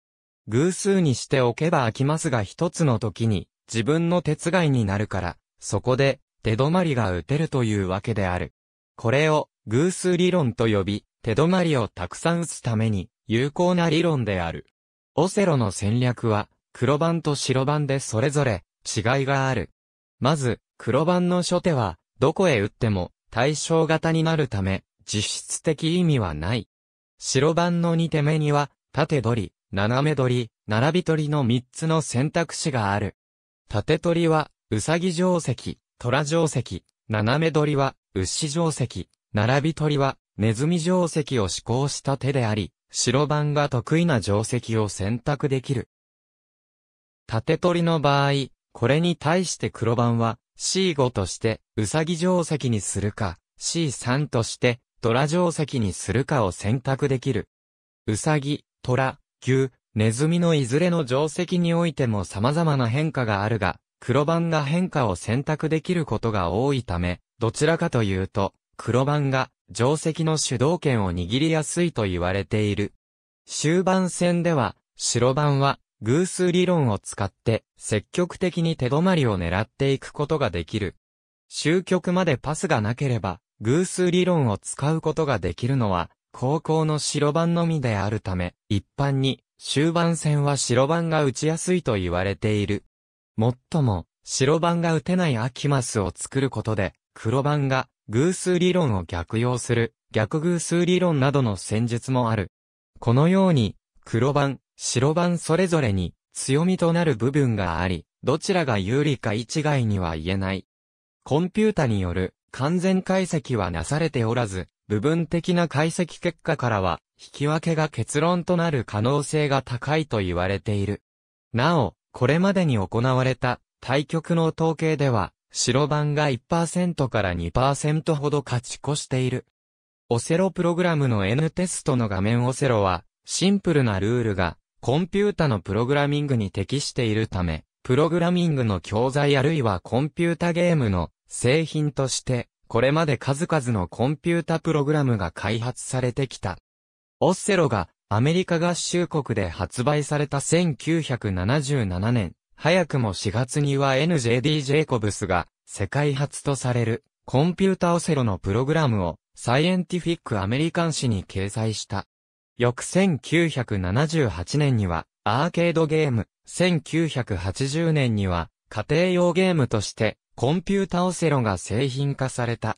偶数にしておけば飽きますが一つの時に自分の手伝いになるから、そこで手止まりが打てるというわけである。これを偶数理論と呼び、手止まりをたくさん打つために有効な理論である。オセロの戦略は黒番と白番でそれぞれ違いがある。まず、黒番の初手は、どこへ打っても対象型になるため、実質的意味はない。白番の2手目には、縦取り、斜め取り、並び取りの3つの選択肢がある。縦取りは、うさぎ定石、虎定石、斜め取りは、牛定石、並び取りは、ネズミ定石を試行した手であり、白番が得意な定石を選択できる。縦取りの場合、これに対して黒番は C5 としてうさぎ定石にするか、C3 として虎定石にするかを選択できる。うさぎ、虎、牛、ネズミのいずれの定石においても様々な変化があるが、黒番が変化を選択できることが多いため、どちらかというと、黒番が定石の主導権を握りやすいと言われている。終盤戦では、白番は偶数理論を使って積極的に手止まりを狙っていくことができる。終局までパスがなければ、偶数理論を使うことができるのは、高校の白番のみであるため、一般に、終盤戦は白番が打ちやすいと言われている。もっとも、白番が打てない秋マスを作ることで、黒番が偶数理論を逆用する、逆偶数理論などの戦術もある。このように、黒番、白番それぞれに強みとなる部分があり、どちらが有利か一概には言えない。コンピュータによる完全解析はなされておらず、部分的な解析結果からは、引き分けが結論となる可能性が高いと言われている。なお、これまでに行われた対局の統計では、白番が1%から2%ほど勝ち越している。オセロプログラムの N テストの画面オセロは、シンプルなルールが、コンピュータのプログラミングに適しているため、プログラミングの教材あるいはコンピュータゲームの製品としてこれまで数々のコンピュータプログラムが開発されてきた。オッセロがアメリカ合衆国で発売された1977年、早くも4月には NJD ジェイコブスが世界初とされるコンピュータオセロのプログラムをサイエンティフィックアメリカン誌に掲載した。翌1978年にはアーケードゲーム、1980年には家庭用ゲームとしてコンピュータオセロが製品化された。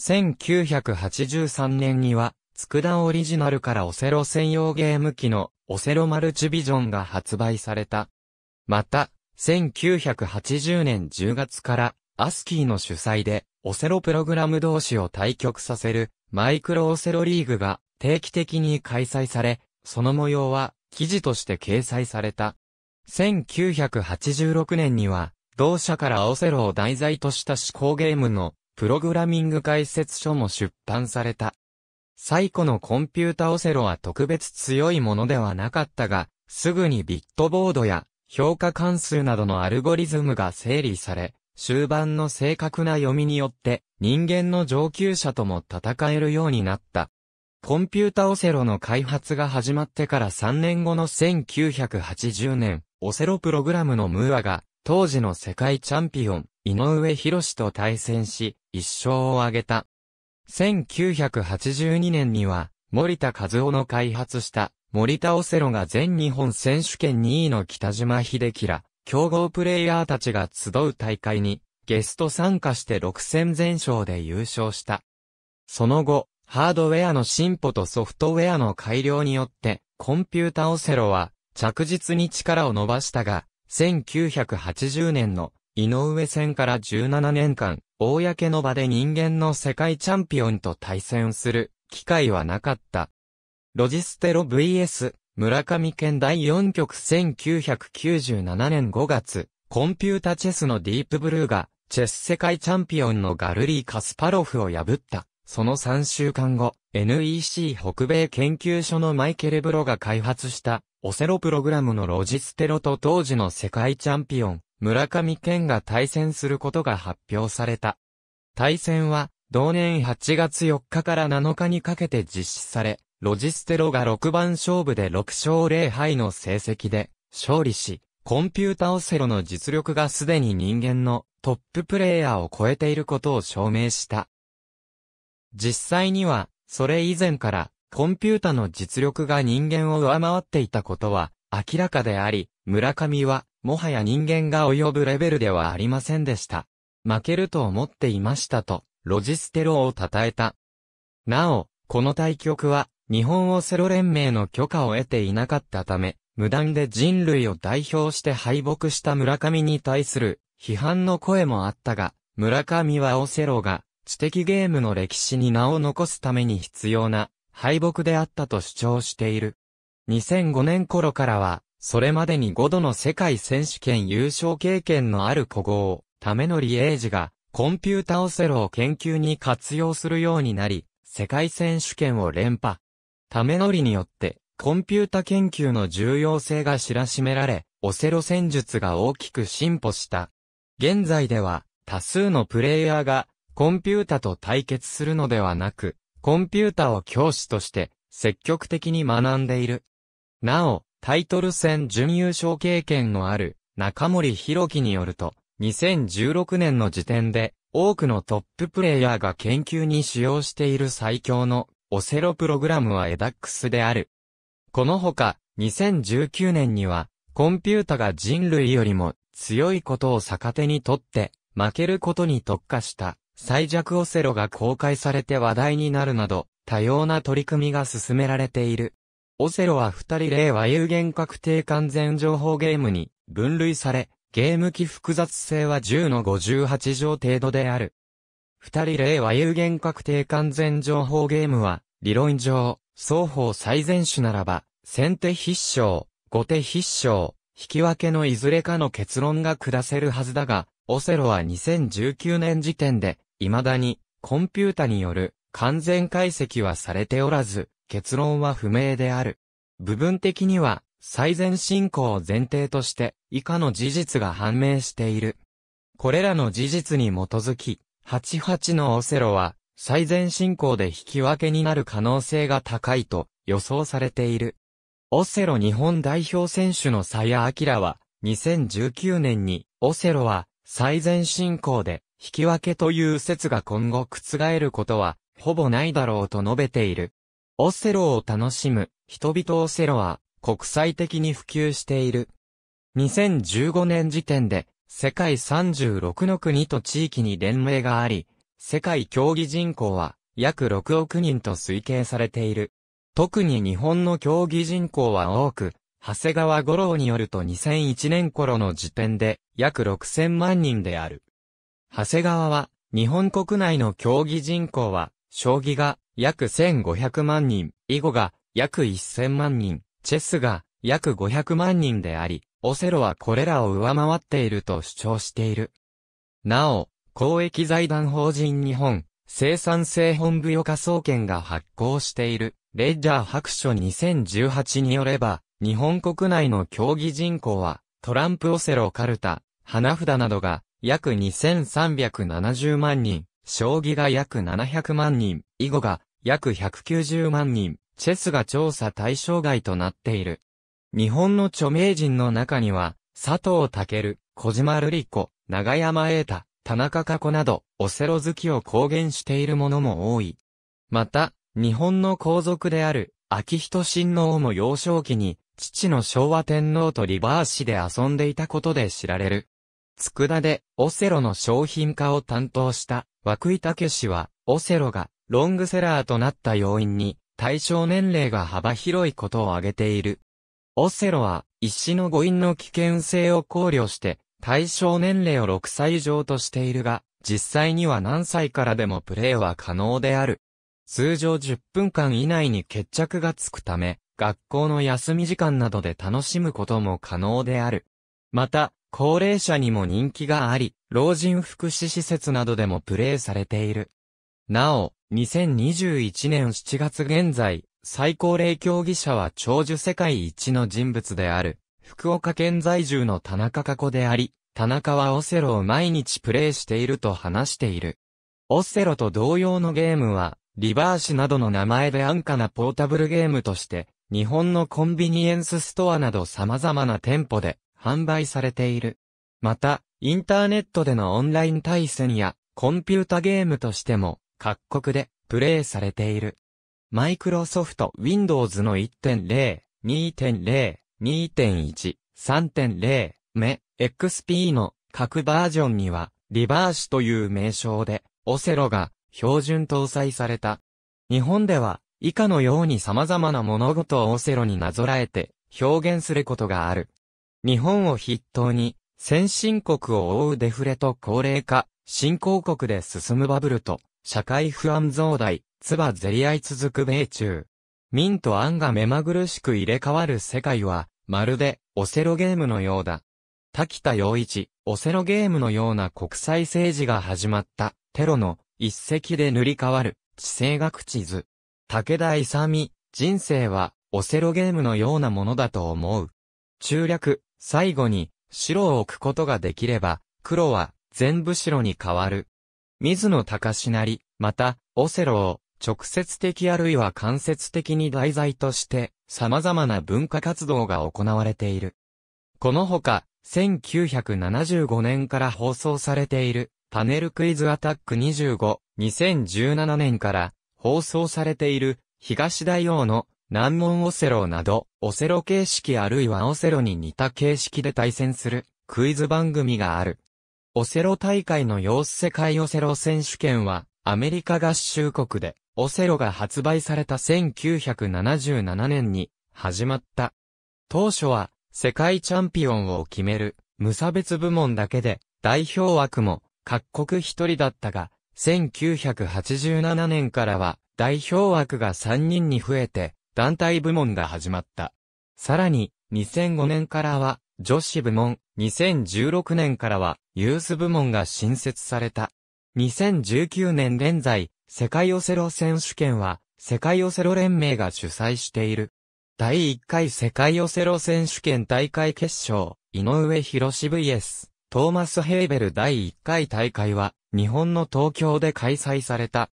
1983年には、佃オリジナルからオセロ専用ゲーム機のオセロマルチビジョンが発売された。また、1980年10月からアスキーの主催でオセロプログラム同士を対局させるマイクロオセロリーグが定期的に開催され、その模様は記事として掲載された。1986年には同社からオセロを題材とした思考ゲームのプログラミング解説書も出版された。最古のコンピュータオセロは特別強いものではなかったが、すぐにビットボードや評価関数などのアルゴリズムが整理され、終盤の正確な読みによって人間の上級者とも戦えるようになった。コンピュータオセロの開発が始まってから3年後の1980年、オセロプログラムのムーアが当時の世界チャンピオン、井上博士と対戦し、一勝を挙げた。1982年には、森田和夫の開発した、森田オセロが全日本選手権2位の北島秀樹ら、強豪プレイヤーたちが集う大会に、ゲスト参加して6戦全勝で優勝した。その後、ハードウェアの進歩とソフトウェアの改良によって、コンピュータオセロは、着実に力を伸ばしたが、1980年の井上戦から17年間、公の場で人間の世界チャンピオンと対戦する機会はなかった。ロジステロ VS 村上県第4局1997年5月、コンピュータチェスのディープブルーがチェス世界チャンピオンのガルリー・カスパロフを破った。その3週間後、NEC 北米研究所のマイケル・ブロが開発したオセロプログラムのロジステロと当時の世界チャンピオン、村上健が対戦することが発表された。対戦は、同年8月4日から7日にかけて実施され、ロジステロが6番勝負で6勝0敗の成績で勝利し、コンピュータオセロの実力がすでに人間のトッププレイヤーを超えていることを証明した。実際には、それ以前から、コンピュータの実力が人間を上回っていたことは、明らかであり、村上は、もはや人間が及ぶレベルではありませんでした。負けると思っていましたと、ロジステロを称えた。なお、この対局は、日本オセロ連盟の許可を得ていなかったため、無断で人類を代表して敗北した村上に対する批判の声もあったが、村上はオセロが知的ゲームの歴史に名を残すために必要な敗北であったと主張している。2005年頃からは、それまでに5度の世界選手権優勝経験のある古豪、ためのりージが、コンピュータオセロを研究に活用するようになり、世界選手権を連覇。ためのりによって、コンピュータ研究の重要性が知らしめられ、オセロ戦術が大きく進歩した。現在では、多数のプレイヤーが、コンピュータと対決するのではなく、コンピュータを教師として積極的に学んでいる。なお、タイトル戦準優勝経験のある中森博樹によると、2016年の時点で多くのトッププレイヤーが研究に使用している最強のオセロプログラムはエダックスである。このほか、2019年には、コンピュータが人類よりも強いことを逆手にとって、負けることに特化した最弱オセロが公開されて話題になるなど、多様な取り組みが進められている。オセロは二人例は有限確定完全情報ゲームに分類され、ゲーム機複雑性は10の58乗程度である。二人例は有限確定完全情報ゲームは、理論上、双方最善手ならば、先手必勝、後手必勝、引き分けのいずれかの結論が下せるはずだが、オセロは2019年時点で、未だに、コンピュータによる完全解析はされておらず、結論は不明である。部分的には、最善進行を前提として、以下の事実が判明している。これらの事実に基づき、88のオセロは、最善進行で引き分けになる可能性が高いと予想されている。オセロ日本代表選手の鞘明は、2019年に、オセロは最善進行で引き分けという説が今後覆ることは、ほぼないだろうと述べている。オセロを楽しむ、人々オセロは、国際的に普及している。2015年時点で、世界36の国と地域に連盟があり、世界競技人口は約6億人と推計されている。特に日本の競技人口は多く、長谷川五郎によると2001年頃の時点で約6000万人である。長谷川は、日本国内の競技人口は、将棋が約1500万人、囲碁が約1000万人、チェスが約500万人であり、オセロはこれらを上回っていると主張している。なお、公益財団法人日本生産性本部予科総研が発行しているレッジャー白書2018によれば、日本国内の競技人口はトランプオセロカルタ、花札などが約2370万人、将棋が約700万人、囲碁が約190万人、チェスが調査対象外となっている。日本の著名人の中には、佐藤健、小島瑠璃子、長山栄太、田中加子など、オセロ好きを公言しているものも多い。また、日本の皇族である、秋人親王も幼少期に、父の昭和天皇とリバーシで遊んでいたことで知られる。佃でオセロの商品化を担当した枠井武氏は、オセロがロングセラーとなった要因に、対象年齢が幅広いことを挙げている。オセロは、一死の誤飲の危険性を考慮して、対象年齢を6歳以上としているが、実際には何歳からでもプレーは可能である。通常10分間以内に決着がつくため、学校の休み時間などで楽しむことも可能である。また、高齢者にも人気があり、老人福祉施設などでもプレイされている。なお、2021年7月現在、最高齢競技者は長寿世界一の人物である、福岡県在住の田中加子であり、田中はオセロを毎日プレイしていると話している。オセロと同様のゲームは、リバーシなどの名前で安価なポータブルゲームとして、日本のコンビニエンスストアなど様々な店舗で販売されている。また、インターネットでのオンライン対戦や、コンピュータゲームとしても、各国で、プレイされている。マイクロソフト Windows の1.0、2.0、2.1、3.0、メ、XP の各バージョンには、リバーシという名称で、オセロが標準搭載された。日本では、以下のように様々な物事をオセロになぞらえて表現することがある。日本を筆頭に、先進国を覆うデフレと高齢化、新興国で進むバブルと、社会不安増大、唾ゼり合い続く米中。民と暗が目まぐるしく入れ替わる世界は、まるで、オセロゲームのようだ。滝田洋一、オセロゲームのような国際政治が始まった、テロの、一石で塗り替わる、地政学地図。武田勇、人生は、オセロゲームのようなものだと思う。中略、最後に、白を置くことができれば、黒は、全部白に変わる。水野隆成、また、オセロを、直接的あるいは間接的に題材として、様々な文化活動が行われている。このほか、1975年から放送されている、パネルクイズアタック25、2017年から、放送されている、東大王の難問オセロなど、オセロ形式あるいはオセロに似た形式で対戦するクイズ番組がある。オセロ大会の様子世界オセロ選手権は、アメリカ合衆国で、オセロが発売された1977年に始まった。当初は、世界チャンピオンを決める、無差別部門だけで、代表枠も、各国一人だったが、1987年からは、代表枠が3人に増えて、団体部門が始まった。さらに、2005年からは、女子部門、2016年からは、ユース部門が新設された。2019年現在、世界オセロ選手権は、世界オセロ連盟が主催している。第1回世界オセロ選手権大会決勝、井上博士 vs、トーマス・ヘーベル第1回大会は、日本の東京で開催された。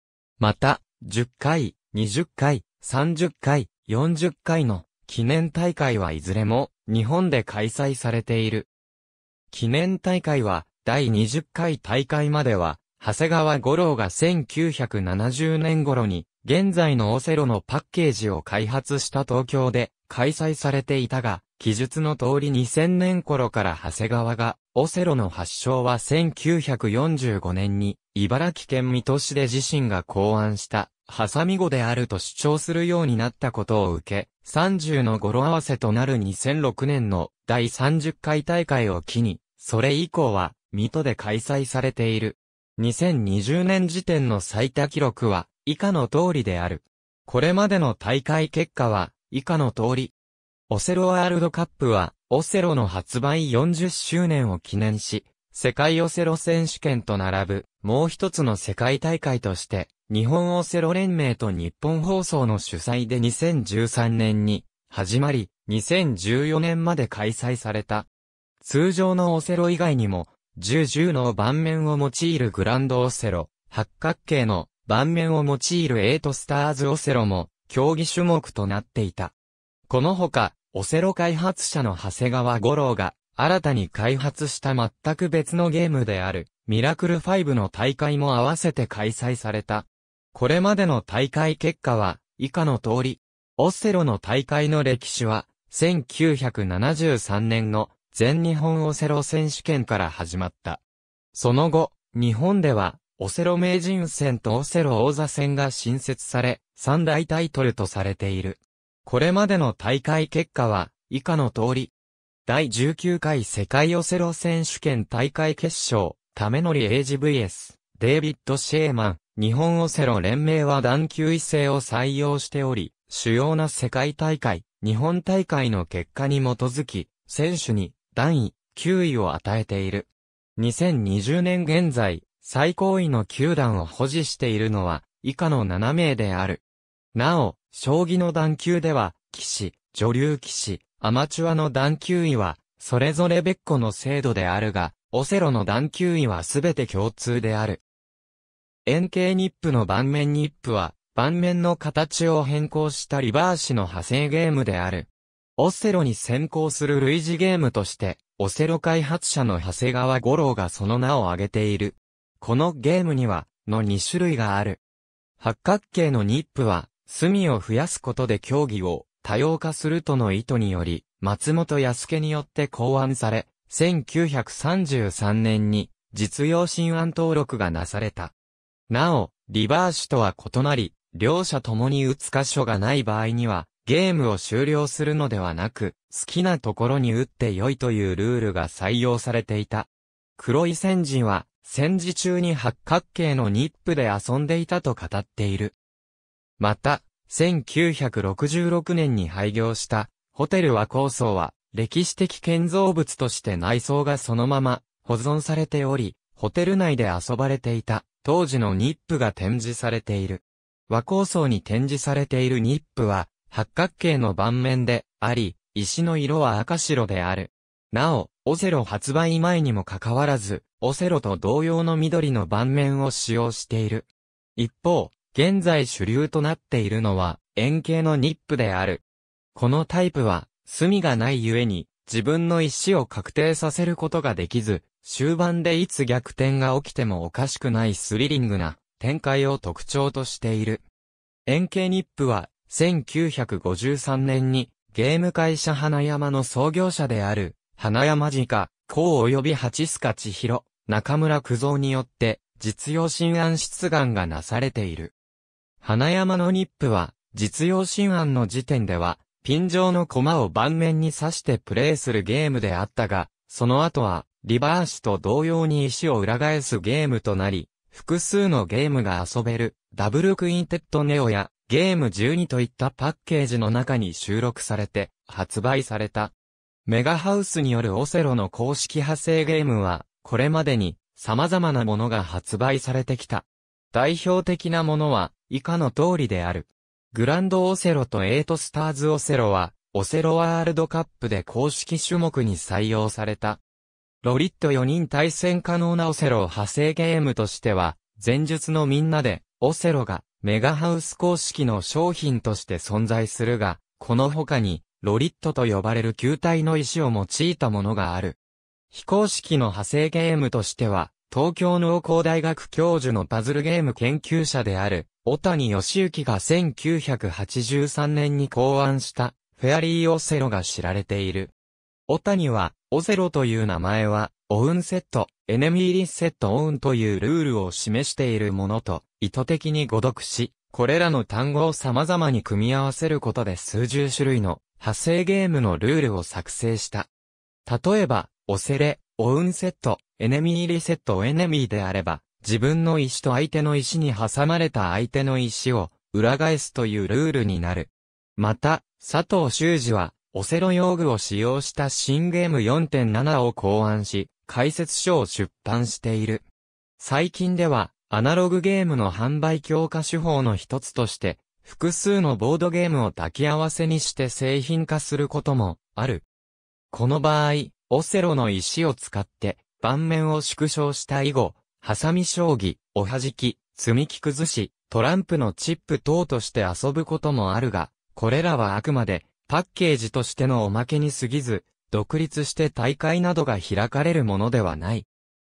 また、10回、20回、30回、40回の記念大会はいずれも日本で開催されている。記念大会は第20回大会までは、長谷川五郎が1970年頃に現在のオセロのパッケージを開発した東京で開催されていたが、記述の通り2000年頃から長谷川が、オセロの発祥は1945年に、茨城県水戸市で自身が考案したハサミ語であると主張するようになったことを受け、30の語呂合わせとなる2006年の第30回大会を機に、それ以降は、水戸で開催されている。2020年時点の最多記録は、以下の通りである。これまでの大会結果は、以下の通り。オセロワールドカップは、オセロの発売40周年を記念し、世界オセロ選手権と並ぶ、もう一つの世界大会として、日本オセロ連盟と日本放送の主催で2013年に始まり、2014年まで開催された。通常のオセロ以外にも、重0の盤面を用いるグランドオセロ、八角形の盤面を用いるエイトスターズオセロも競技種目となっていた。このほか、オセロ開発者の長谷川五郎が新たに開発した全く別のゲームである、ミラクル5の大会も合わせて開催された。これまでの大会結果は、以下の通り、オセロの大会の歴史は、1973年の全日本オセロ選手権から始まった。その後、日本では、オセロ名人戦とオセロ王座戦が新設され、三大タイトルとされている。これまでの大会結果は、以下の通り、第19回世界オセロ選手権大会決勝、ためのりエイジ VS、デイビッド・シェーマン、日本オセロ連盟は団球異性を採用しており、主要な世界大会、日本大会の結果に基づき、選手に、段位、9位を与えている。2020年現在、最高位の球団を保持しているのは、以下の7名である。なお、将棋の段級では、騎士、女流騎士、アマチュアの段級位は、それぞれ別個の制度であるが、オセロの段級位はすべて共通である。円形ニップの盤面ニップは、盤面の形を変更したリバーシの派生ゲームである。オセロに先行する類似ゲームとして、オセロ開発者の長谷川五郎がその名を挙げている。このゲームには、の2種類がある。八角形のニップは、隅を増やすことで競技を多様化するとの意図により、松本康介によって考案され、1933年に実用新案登録がなされた。なお、リバーシュとは異なり、両者ともに打つ箇所がない場合には、ゲームを終了するのではなく、好きなところに打って良いというルールが採用されていた。黒い戦人は、戦時中に八角形のニップで遊んでいたと語っている。また、1966年に廃業したホテル和構想は歴史的建造物として内装がそのまま保存されており、ホテル内で遊ばれていた当時のニップが展示されている。和構想に展示されているニップは八角形の盤面であり、石の色は赤白である。なお、オセロ発売前にもかかわらず、オセロと同様の緑の盤面を使用している。一方、現在主流となっているのは、円形のニップである。このタイプは、隅がないゆえに、自分の意思を確定させることができず、終盤でいつ逆転が起きてもおかしくないスリリングな展開を特徴としている。円形ニップは、1953年に、ゲーム会社花山の創業者である、花山直、甲及び八須賀千尋、中村九蔵によって、実用新案出願がなされている。花山のニップは、実用新案の時点では、ピン状の駒を盤面に刺してプレイするゲームであったが、その後は、リバーシと同様に石を裏返すゲームとなり、複数のゲームが遊べる、ダブルクインテッドネオや、ゲーム12といったパッケージの中に収録されて、発売された。メガハウスによるオセロの公式派生ゲームは、これまでに様々なものが発売されてきた。代表的なものは、以下の通りである。グランドオセロとエイトスターズオセロは、オセロワールドカップで公式種目に採用された。ロリット4人対戦可能なオセロ派生ゲームとしては、前述のみんなで、オセロがメガハウス公式の商品として存在するが、この他に、ロリットと呼ばれる球体の石を用いたものがある。非公式の派生ゲームとしては、東京農工大学教授のパズルゲーム研究者である、小谷義行が1983年に考案したフェアリーオセロが知られている。小谷は、オセロという名前は、オウンセット、エネミーリセットオウンというルールを示しているものと、意図的に誤読し、これらの単語を様々に組み合わせることで数十種類の派生ゲームのルールを作成した。例えば、オセレ、オウンセット、エネミーリセットエネミーであれば、自分の石と相手の石に挟まれた相手の石を裏返すというルールになる。また、佐藤修二は、オセロ用具を使用した新ゲーム4.7を考案し、解説書を出版している。最近では、アナログゲームの販売強化手法の一つとして、複数のボードゲームを抱き合わせにして製品化することもある。この場合、オセロの石を使って、盤面を縮小した囲碁、ハサミ将棋、おはじき、積み木崩し、トランプのチップ等として遊ぶこともあるが、これらはあくまで、パッケージとしてのおまけに過ぎず、独立して大会などが開かれるものではない。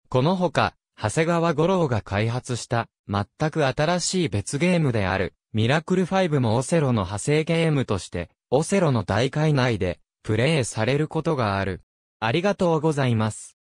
このほか、長谷川五郎が開発した、全く新しい別ゲームである、ミラクル5もオセロの派生ゲームとして、オセロの大会内で、プレイされることがある。ありがとうございます。